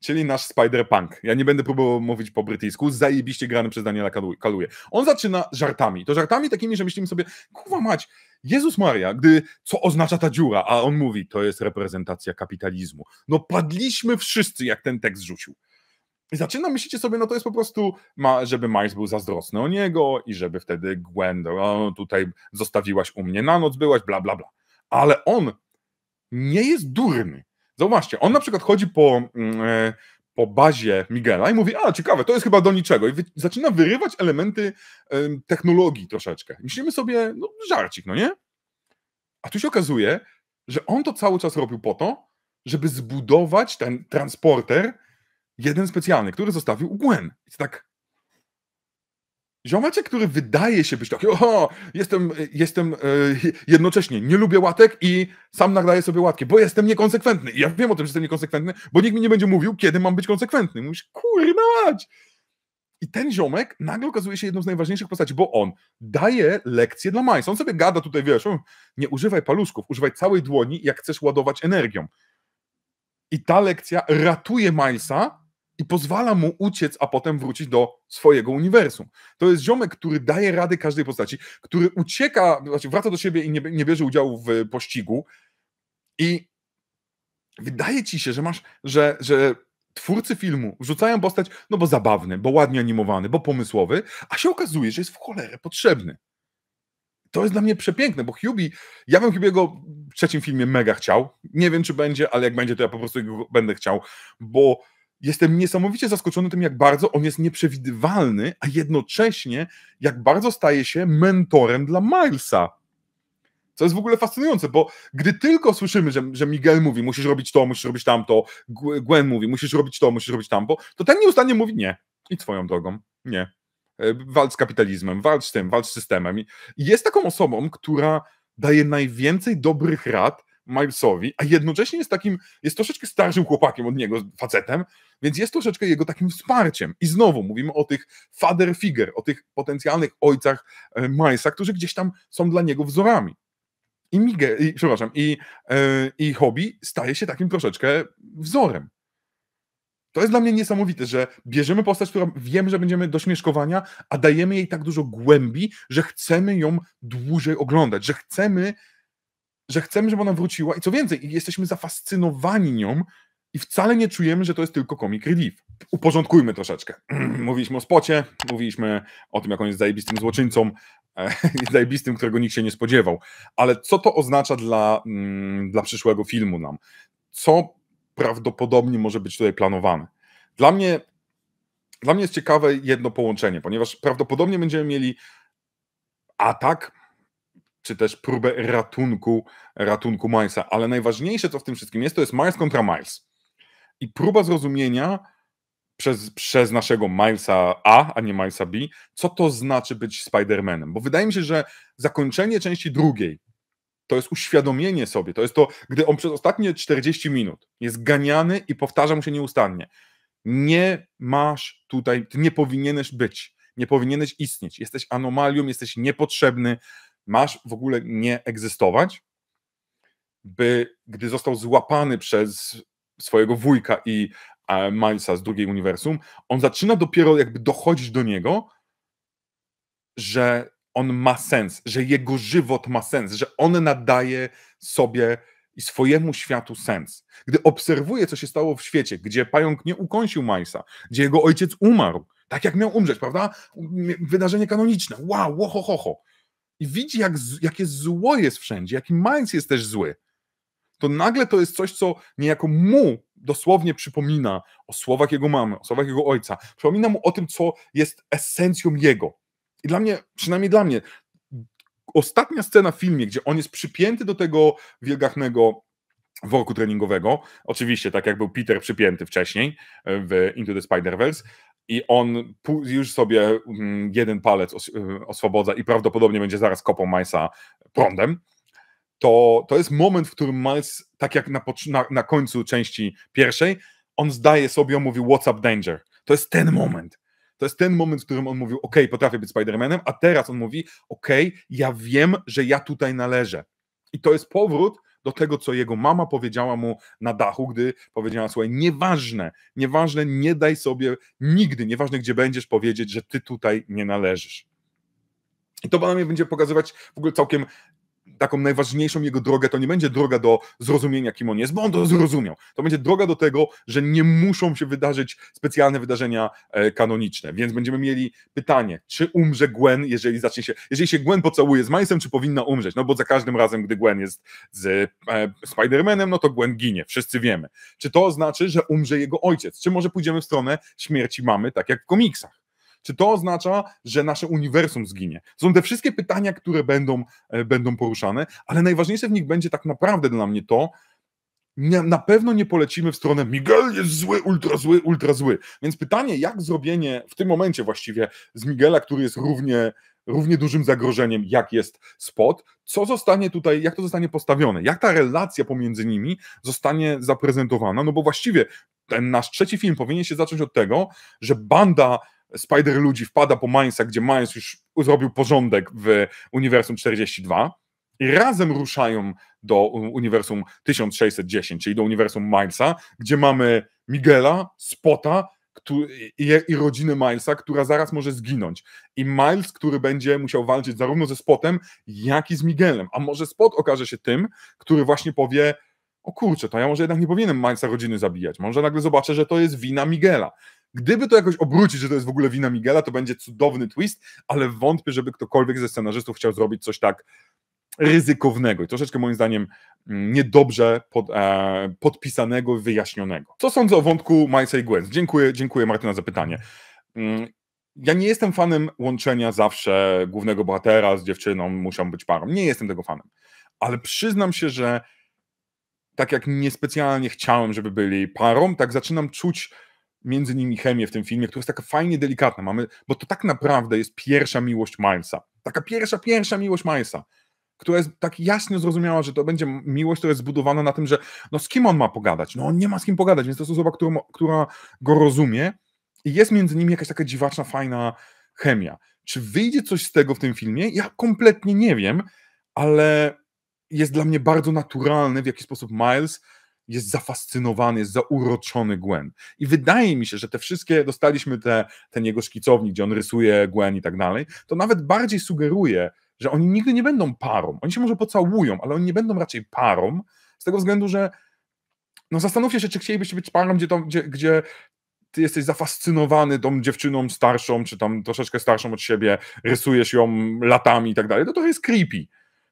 czyli nasz Spider-Punk. Ja nie będę próbował mówić po brytyjsku, zajebiście grany przez Daniela Kaluje. On zaczyna żartami, to żartami takimi, że myślimy sobie, kurwa mać, Jezus Maria, gdy co oznacza ta dziura? A on mówi, to jest reprezentacja kapitalizmu. No padliśmy wszyscy, jak ten tekst rzucił. I zaczyna myślicie sobie, no to jest po prostu, ma, żeby Miles był zazdrosny o niego i żeby wtedy Gwen, no, tutaj zostawiłaś u mnie na noc, byłaś, bla, bla, bla. Ale on nie jest durny. Zauważcie, on na przykład chodzi po, mm, e, po bazie Miguela i mówi, a ciekawe, to jest chyba do niczego. I wy, zaczyna wyrywać elementy technologii troszeczkę. Myślimy sobie, no żarcik, no nie? A tu się okazuje, że on to cały czas robił po to, żeby zbudować ten transporter jeden specjalny, który zostawił Gwen. I tak, Ziomeczek, który wydaje się być taki, o, jestem, jestem e, jednocześnie, nie lubię łatek i sam nagdaję sobie łatki, bo jestem niekonsekwentny. I ja wiem o tym, że jestem niekonsekwentny, bo nikt mi nie będzie mówił, kiedy mam być konsekwentny. Mówisz, kurwa mać! I ten ziomek nagle okazuje się jedną z najważniejszych postaci, bo on daje lekcję dla Majsa. On sobie gada tutaj, wiesz, nie używaj paluszków, używaj całej dłoni, jak chcesz ładować energią. I ta lekcja ratuje Mańsa i pozwala mu uciec, a potem wrócić do swojego uniwersum. To jest ziomek, który daje rady każdej postaci, który ucieka, znaczy wraca do siebie i nie, nie bierze udziału w pościgu. I wydaje ci się, że masz, że, że twórcy filmu rzucają postać, no bo zabawny, bo ładnie animowany, bo pomysłowy, a się okazuje, że jest w cholerę potrzebny. To jest dla mnie przepiękne, bo Hubie, ja bym Hubiego w trzecim filmie mega chciał. Nie wiem, czy będzie, ale jak będzie, to ja po prostu go będę chciał, bo jestem niesamowicie zaskoczony tym, jak bardzo on jest nieprzewidywalny, a jednocześnie jak bardzo staje się mentorem dla Milesa. Co jest w ogóle fascynujące, bo gdy tylko słyszymy, że, że Miguel mówi, musisz robić to, musisz robić tamto, Gwen mówi, musisz robić to, musisz robić tamto, to ten nieustannie mówi nie. I swoją drogą, nie. E, walcz z kapitalizmem, walcz z tym, walcz z systemem. I jest taką osobą, która daje najwięcej dobrych rad, Milesowi, a jednocześnie jest takim, jest troszeczkę starszym chłopakiem od niego, facetem, więc jest troszeczkę jego takim wsparciem. I znowu mówimy o tych father figure, o tych potencjalnych ojcach e, Milesa, którzy gdzieś tam są dla niego wzorami. I Miguel, i, przepraszam, i, yy, i Hobby staje się takim troszeczkę wzorem. To jest dla mnie niesamowite, że bierzemy postać, która wiem, że będziemy do śmieszkowania, a dajemy jej tak dużo głębi, że chcemy ją dłużej oglądać, że chcemy że chcemy, żeby ona wróciła i co więcej, jesteśmy zafascynowani nią i wcale nie czujemy, że to jest tylko comic relief. Uporządkujmy troszeczkę. Mówiliśmy o spocie, mówiliśmy o tym, jak on jest zajebistym złoczyńcą, e, zajebistym, którego nikt się nie spodziewał. Ale co to oznacza dla, mm, dla przyszłego filmu nam? Co prawdopodobnie może być tutaj planowane? Dla mnie, dla mnie jest ciekawe jedno połączenie, ponieważ prawdopodobnie będziemy mieli atak czy też próbę ratunku, ratunku Milesa. Ale najważniejsze, co w tym wszystkim jest, to jest Miles kontra Miles. I próba zrozumienia przez, przez naszego Milesa A, a nie Milesa B, co to znaczy być Spider-Manem. Bo wydaje mi się, że zakończenie części drugiej to jest uświadomienie sobie, to jest to, gdy on przez ostatnie 40 minut jest ganiany i powtarza mu się nieustannie. Nie masz tutaj, ty nie powinieneś być, nie powinieneś istnieć, jesteś anomalią, jesteś niepotrzebny, masz w ogóle nie egzystować, by gdy został złapany przez swojego wujka i e, Milesa z drugiej uniwersum, on zaczyna dopiero jakby dochodzić do niego, że on ma sens, że jego żywot ma sens, że on nadaje sobie i swojemu światu sens. Gdy obserwuje, co się stało w świecie, gdzie pająk nie ukąsił Majsa, gdzie jego ojciec umarł, tak jak miał umrzeć, prawda? Wydarzenie kanoniczne, wow, ho ho, ho i widzi, jak, jakie zło jest wszędzie, jaki Mainz jest też zły, to nagle to jest coś, co niejako mu dosłownie przypomina o słowach jego mamy, o słowach jego ojca. Przypomina mu o tym, co jest esencją jego. I dla mnie, przynajmniej dla mnie, ostatnia scena w filmie, gdzie on jest przypięty do tego wielgachnego worku treningowego, oczywiście tak jak był Peter przypięty wcześniej e, w Into the Spider-Verse, i on już sobie mm, jeden palec y, oswobodza i prawdopodobnie będzie zaraz kopą Milesa prądem, to, to jest moment, w którym Miles, tak jak na, na, na końcu części pierwszej, on zdaje sobie, on mówi what's up danger. To jest ten moment. To jest ten moment, w którym on mówił, ok, potrafię być Spider-Manem, a teraz on mówi, ok, ja wiem, że ja tutaj należę. I to jest powrót do tego, co jego mama powiedziała mu na dachu, gdy powiedziała: Słuchaj, nieważne, nieważne, nie daj sobie nigdy, nieważne gdzie będziesz, powiedzieć, że ty tutaj nie należysz. I to nam będzie pokazywać w ogóle całkiem taką najważniejszą jego drogę to nie będzie droga do zrozumienia, kim on jest, bo on to zrozumiał. To będzie droga do tego, że nie muszą się wydarzyć specjalne wydarzenia e, kanoniczne. Więc będziemy mieli pytanie, czy umrze Gwen, jeżeli zacznie się, jeżeli się Gwen pocałuje z Milesem, czy powinna umrzeć? No bo za każdym razem, gdy Gwen jest z e, Spider-Manem, no to Gwen ginie, wszyscy wiemy. Czy to znaczy, że umrze jego ojciec? Czy może pójdziemy w stronę śmierci mamy, tak jak w komiksach? Czy to oznacza, że nasze uniwersum zginie? są te wszystkie pytania, które będą, e, będą poruszane, ale najważniejsze w nich będzie tak naprawdę dla mnie to, na pewno nie polecimy w stronę Miguel jest zły, ultra zły, ultra zły. Więc pytanie, jak zrobienie w tym momencie właściwie z Miguela, który jest równie, równie dużym zagrożeniem, jak jest Spot, co zostanie tutaj, jak to zostanie postawione, jak ta relacja pomiędzy nimi zostanie zaprezentowana, no bo właściwie ten nasz trzeci film powinien się zacząć od tego, że banda Spider ludzi wpada po Mainza, gdzie Mainz już zrobił porządek w uniwersum 42 i razem ruszają do uniwersum 1610, czyli do uniwersum Milesa, gdzie mamy Miguela, Spota i, rodziny rodzinę Milesa, która zaraz może zginąć. I Miles, który będzie musiał walczyć zarówno ze Spotem, jak i z Miguelem. A może Spot okaże się tym, który właśnie powie: O kurczę, to ja może jednak nie powinienem Milesa rodziny zabijać. Może nagle zobaczę, że to jest wina Miguela. Gdyby to jakoś obrócić, że to jest w ogóle wina Miguela, to będzie cudowny twist, ale wątpię, żeby ktokolwiek ze scenarzystów chciał zrobić coś tak ryzykownego i troszeczkę moim zdaniem mm, niedobrze pod, e, podpisanego, wyjaśnionego. Co sądzę o wątku Milesa i Gwen? Dziękuję, dziękuję Martyna za pytanie. Mm, ja nie jestem fanem łączenia zawsze głównego bohatera z dziewczyną, musiał być parą. Nie jestem tego fanem. Ale przyznam się, że tak jak niespecjalnie chciałem, żeby byli parą, tak zaczynam czuć między nimi chemię w tym filmie, która jest taka fajnie delikatna, mamy, bo to tak naprawdę jest pierwsza miłość Milesa, taka pierwsza, pierwsza miłość Milesa, która jest tak jasno zrozumiała, że to będzie miłość, która jest zbudowana na tym, że no z kim on ma pogadać, no on nie ma z kim pogadać, więc to jest osoba, którą, która go rozumie i jest między nimi jakaś taka dziwaczna, fajna chemia. Czy wyjdzie coś z tego w tym filmie? Ja kompletnie nie wiem, ale jest dla mnie bardzo naturalny, w jaki sposób Miles jest zafascynowany, jest zauroczony Gwen. I wydaje mi się, że te wszystkie, dostaliśmy te, ten jego szkicownik, gdzie on rysuje Gwen i tak dalej, to nawet bardziej sugeruje, że oni nigdy nie będą parą. Oni się może pocałują, ale oni nie będą raczej parą, z tego względu, że no zastanówcie się, czy chcielibyście być parą, gdzie, to, gdzie, gdzie ty jesteś zafascynowany tą dziewczyną starszą, czy tam troszeczkę starszą od siebie, rysujesz ją latami i tak dalej, to trochę jest creepy.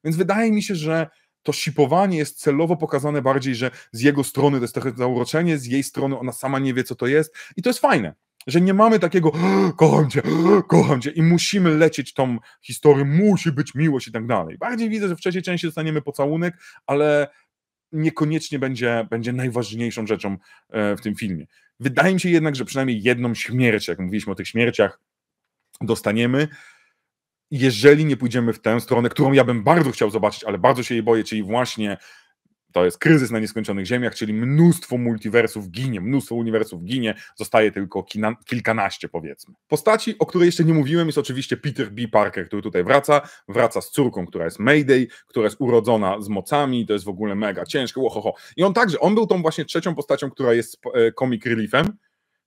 Więc wydaje mi się, że to shipowanie jest celowo pokazane bardziej, że z jego strony to jest trochę zauroczenie, z jej strony ona sama nie wie, co to jest i to jest fajne. Że nie mamy takiego kocham cię, kocham cię i musimy lecieć tą historię, musi być miłość i tak dalej. Bardziej widzę, że w trzeciej części dostaniemy pocałunek, ale niekoniecznie będzie, będzie najważniejszą rzeczą e, w tym filmie. Wydaje mi się jednak, że przynajmniej jedną śmierć, jak mówiliśmy o tych śmierciach, dostaniemy jeżeli nie pójdziemy w tę stronę, którą ja bym bardzo chciał zobaczyć, ale bardzo się jej boję, czyli właśnie to jest kryzys na nieskończonych ziemiach, czyli mnóstwo multiversów ginie, mnóstwo uniwersów ginie, zostaje tylko kina, kilkanaście powiedzmy. Postaci, o której jeszcze nie mówiłem, jest oczywiście Peter B. Parker, który tutaj wraca, wraca z córką, która jest Mayday, która jest urodzona z mocami, to jest w ogóle mega ciężkie, ohoho. I on także, on był tą właśnie trzecią postacią, która jest e, comic reliefem,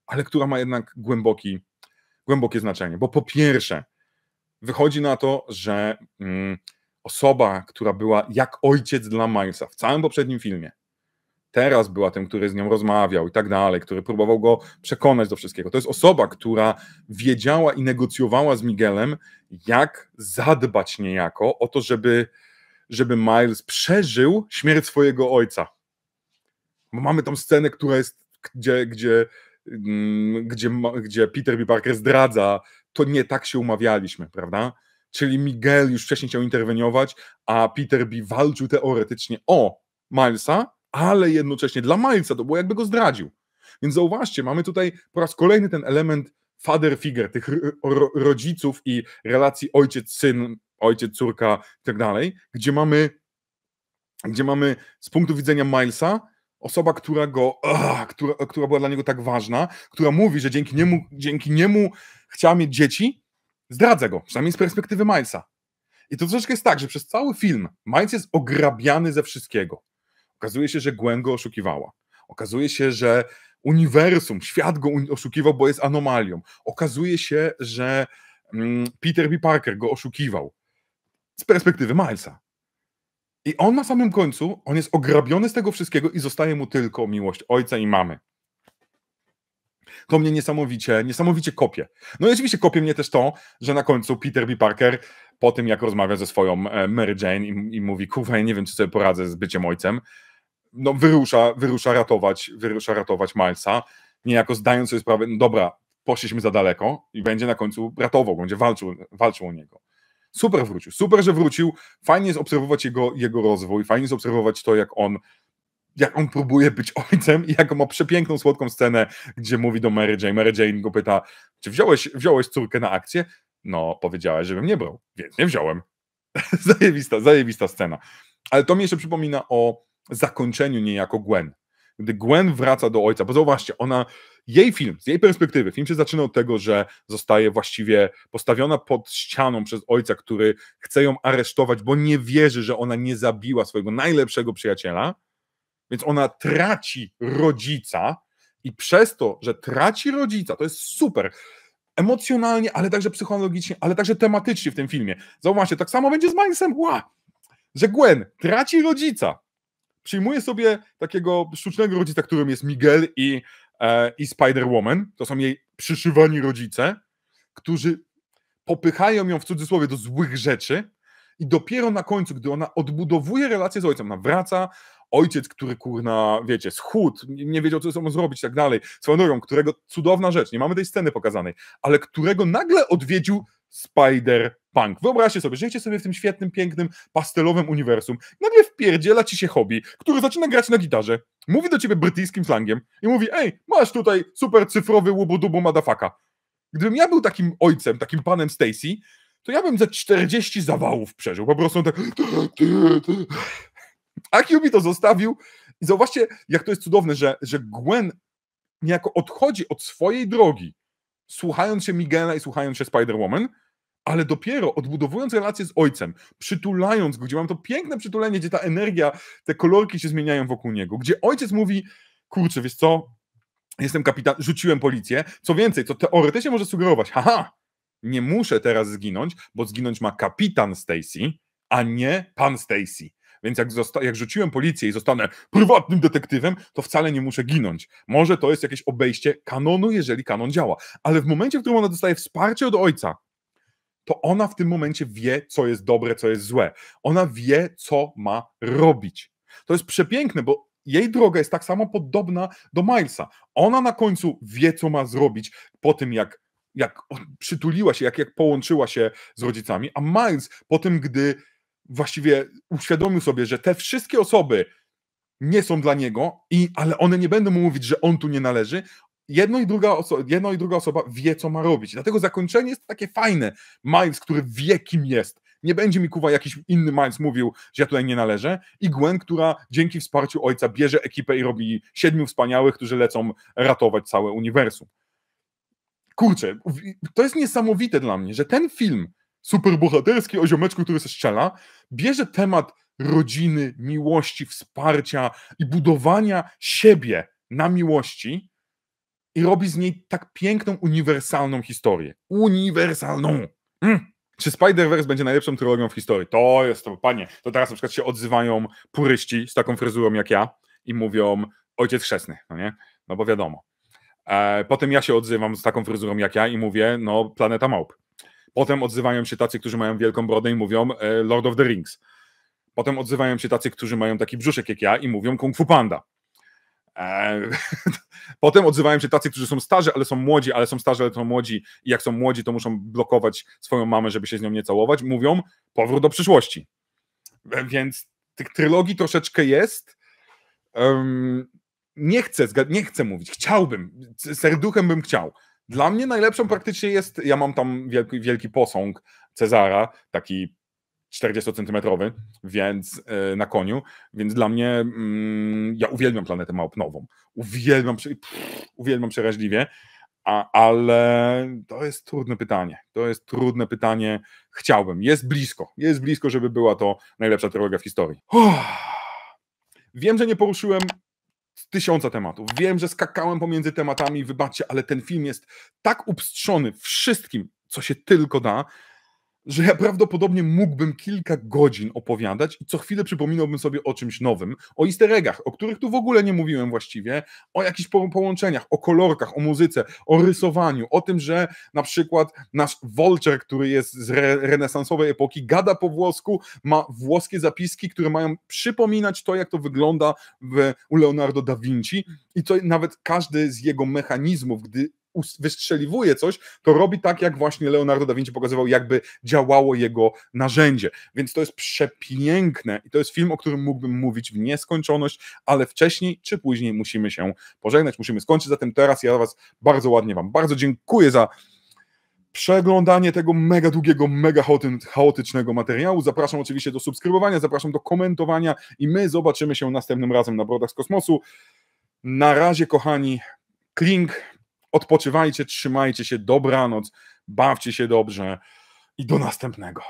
ale która ma jednak głęboki, głębokie znaczenie, bo po pierwsze, Wychodzi na to, że mm, osoba, która była jak ojciec dla Milesa w całym poprzednim filmie, teraz była tym, który z nią rozmawiał i tak dalej, który próbował go przekonać do wszystkiego. To jest osoba, która wiedziała i negocjowała z Miguelem, jak zadbać niejako o to, żeby, żeby Miles przeżył śmierć swojego ojca. Bo mamy tą scenę, która jest, gdzie, gdzie, mm, gdzie, gdzie Peter B. Parker zdradza to nie tak się umawialiśmy, prawda? Czyli Miguel już wcześniej chciał interweniować, a Peter B. walczył teoretycznie o Milesa, ale jednocześnie dla Milesa to było jakby go zdradził. Więc zauważcie, mamy tutaj po raz kolejny ten element father figure, tych rodziców i relacji ojciec-syn, ojciec-córka i tak dalej, gdzie mamy, gdzie mamy z punktu widzenia Milesa osoba, która go, uh, która, która była dla niego tak ważna, która mówi, że dzięki niemu, dzięki niemu chciała mieć dzieci, zdradza go, przynajmniej z perspektywy Milesa. I to troszeczkę jest tak, że przez cały film Miles jest ograbiany ze wszystkiego. Okazuje się, że Gwen go oszukiwała. Okazuje się, że uniwersum, świat go oszukiwał, bo jest anomalią. Okazuje się, że mm, Peter B. Parker go oszukiwał z perspektywy Milesa. I on na samym końcu, on jest ograbiony z tego wszystkiego i zostaje mu tylko miłość ojca i mamy. To mnie niesamowicie, niesamowicie kopie. No i oczywiście kopie mnie też to, że na końcu Peter B. Parker po tym, jak rozmawia ze swoją e, Mary Jane i, i mówi, kurwa, ja nie wiem, czy sobie poradzę z byciem ojcem, no wyrusza, wyrusza ratować, wyrusza ratować Milesa, niejako zdając sobie sprawę, no dobra, poszliśmy za daleko i będzie na końcu ratował, będzie walczył, walczył o niego. Super wrócił, super, że wrócił. Fajnie jest obserwować jego, jego rozwój, fajnie jest obserwować to, jak on jak on próbuje być ojcem i jak ma przepiękną, słodką scenę, gdzie mówi do Mary Jane, Mary Jane go pyta, czy wziąłeś, wziąłeś córkę na akcję? No, powiedziałeś, żebym nie brał, więc nie wziąłem. zajebista, zajebista scena. Ale to mi jeszcze przypomina o zakończeniu niejako Gwen. Gdy Gwen wraca do ojca, bo zauważcie, ona jej film, z jej perspektywy, film się zaczyna od tego, że zostaje właściwie postawiona pod ścianą przez ojca, który chce ją aresztować, bo nie wierzy, że ona nie zabiła swojego najlepszego przyjaciela, więc ona traci rodzica i przez to, że traci rodzica, to jest super, emocjonalnie, ale także psychologicznie, ale także tematycznie w tym filmie. Zauważcie, tak samo będzie z Milesem, ła, że Gwen traci rodzica, przyjmuje sobie takiego sztucznego rodzica, którym jest Miguel i E, i Spider-Woman, to są jej przyszywani rodzice, którzy popychają ją w cudzysłowie do złych rzeczy i dopiero na końcu, gdy ona odbudowuje relację z ojcem, ona wraca, ojciec, który kurna, wiecie, schód, nie wiedział, co ze sobą zrobić i tak dalej, swoją drogą, którego cudowna rzecz, nie mamy tej sceny pokazanej, ale którego nagle odwiedził Spider-Punk. Wyobraźcie sobie, żyjecie sobie w tym świetnym, pięknym, pastelowym uniwersum. Nagle wpierdziela ci się hobby, który zaczyna grać na gitarze. Mówi do ciebie brytyjskim slangiem i mówi, ej, masz tutaj super cyfrowy łubudubu madafaka. Gdybym ja był takim ojcem, takim panem Stacy, to ja bym ze 40 zawałów przeżył. Po prostu tak... A Hubie to zostawił. I zauważcie, jak to jest cudowne, że, że Gwen niejako odchodzi od swojej drogi słuchając się Miguela i słuchając się Spider-Woman, ale dopiero odbudowując relację z ojcem, przytulając go, gdzie mam to piękne przytulenie, gdzie ta energia, te kolorki się zmieniają wokół niego, gdzie ojciec mówi, kurczę, wiesz co, jestem kapitan, rzuciłem policję, co więcej, co teoretycznie może sugerować, haha, nie muszę teraz zginąć, bo zginąć ma kapitan Stacy, a nie pan Stacy. Więc jak, jak rzuciłem policję i zostanę prywatnym detektywem, to wcale nie muszę ginąć. Może to jest jakieś obejście kanonu, jeżeli kanon działa. Ale w momencie, w którym ona dostaje wsparcie od ojca, to ona w tym momencie wie, co jest dobre, co jest złe. Ona wie, co ma robić. To jest przepiękne, bo jej droga jest tak samo podobna do Milesa. Ona na końcu wie, co ma zrobić po tym, jak, jak przytuliła się, jak, jak połączyła się z rodzicami, a Miles po tym, gdy właściwie uświadomił sobie, że te wszystkie osoby nie są dla niego, i, ale one nie będą mu mówić, że on tu nie należy. Jedno i, druga jedno i druga osoba wie, co ma robić. Dlatego zakończenie jest takie fajne. Miles, który wie, kim jest. Nie będzie mi kuwa jakiś inny Miles mówił, że ja tutaj nie należę. I Gwen, która dzięki wsparciu ojca bierze ekipę i robi siedmiu wspaniałych, którzy lecą ratować całe uniwersum. Kurczę, to jest niesamowite dla mnie, że ten film superbohaterski o ziomeczku, który się strzela, bierze temat rodziny, miłości, wsparcia i budowania siebie na miłości i robi z niej tak piękną, uniwersalną historię. Uniwersalną! Mm. Czy Spider-Verse będzie najlepszą trylogią w historii? To jest to, panie. To teraz na przykład się odzywają puryści z taką fryzurą jak ja i mówią ojciec chrzestny, no nie? No bo wiadomo. E, potem ja się odzywam z taką fryzurą jak ja i mówię, no planeta małp. Potem odzywają się tacy, którzy mają wielką brodę i mówią e, Lord of the Rings. Potem odzywają się tacy, którzy mają taki brzuszek jak ja i mówią Kung Fu Panda. E, potem odzywają się tacy, którzy są starzy, ale są młodzi, ale są starzy, ale są młodzi i jak są młodzi, to muszą blokować swoją mamę, żeby się z nią nie całować. Mówią powrót do przyszłości. E, więc tych trylogii troszeczkę jest. Um, nie chcę, nie chcę mówić, chciałbym, serduchem bym chciał, dla mnie najlepszą praktycznie jest, ja mam tam wielki, wielki posąg Cezara, taki 40-centymetrowy, więc yy, na koniu, więc dla mnie yy, ja uwielbiam planetę małpnową. Uwielbiam, pff, uwielbiam przeraźliwie, a, ale to jest trudne pytanie. To jest trudne pytanie. Chciałbym, jest blisko, jest blisko, żeby była to najlepsza trylogia w historii. Uff. Wiem, że nie poruszyłem z tysiąca tematów. Wiem, że skakałem pomiędzy tematami, wybaczcie, ale ten film jest tak upstrzony wszystkim, co się tylko da, że ja prawdopodobnie mógłbym kilka godzin opowiadać i co chwilę przypominałbym sobie o czymś nowym, o easter eggach, o których tu w ogóle nie mówiłem właściwie, o jakichś połączeniach, o kolorkach, o muzyce, o rysowaniu, o tym, że na przykład nasz Vulture, który jest z re renesansowej epoki, gada po włosku, ma włoskie zapiski, które mają przypominać to, jak to wygląda w, u Leonardo da Vinci i to nawet każdy z jego mechanizmów, gdy wystrzeliwuje coś, to robi tak, jak właśnie Leonardo da Vinci pokazywał, jakby działało jego narzędzie. Więc to jest przepiękne i to jest film, o którym mógłbym mówić w nieskończoność, ale wcześniej czy później musimy się pożegnać, musimy skończyć. Zatem teraz ja Was bardzo ładnie Wam bardzo dziękuję za przeglądanie tego mega długiego, mega chaotycznego materiału. Zapraszam oczywiście do subskrybowania, zapraszam do komentowania i my zobaczymy się następnym razem na Brodach z Kosmosu. Na razie, kochani, kling Odpoczywajcie, trzymajcie się, dobranoc, bawcie się dobrze i do następnego.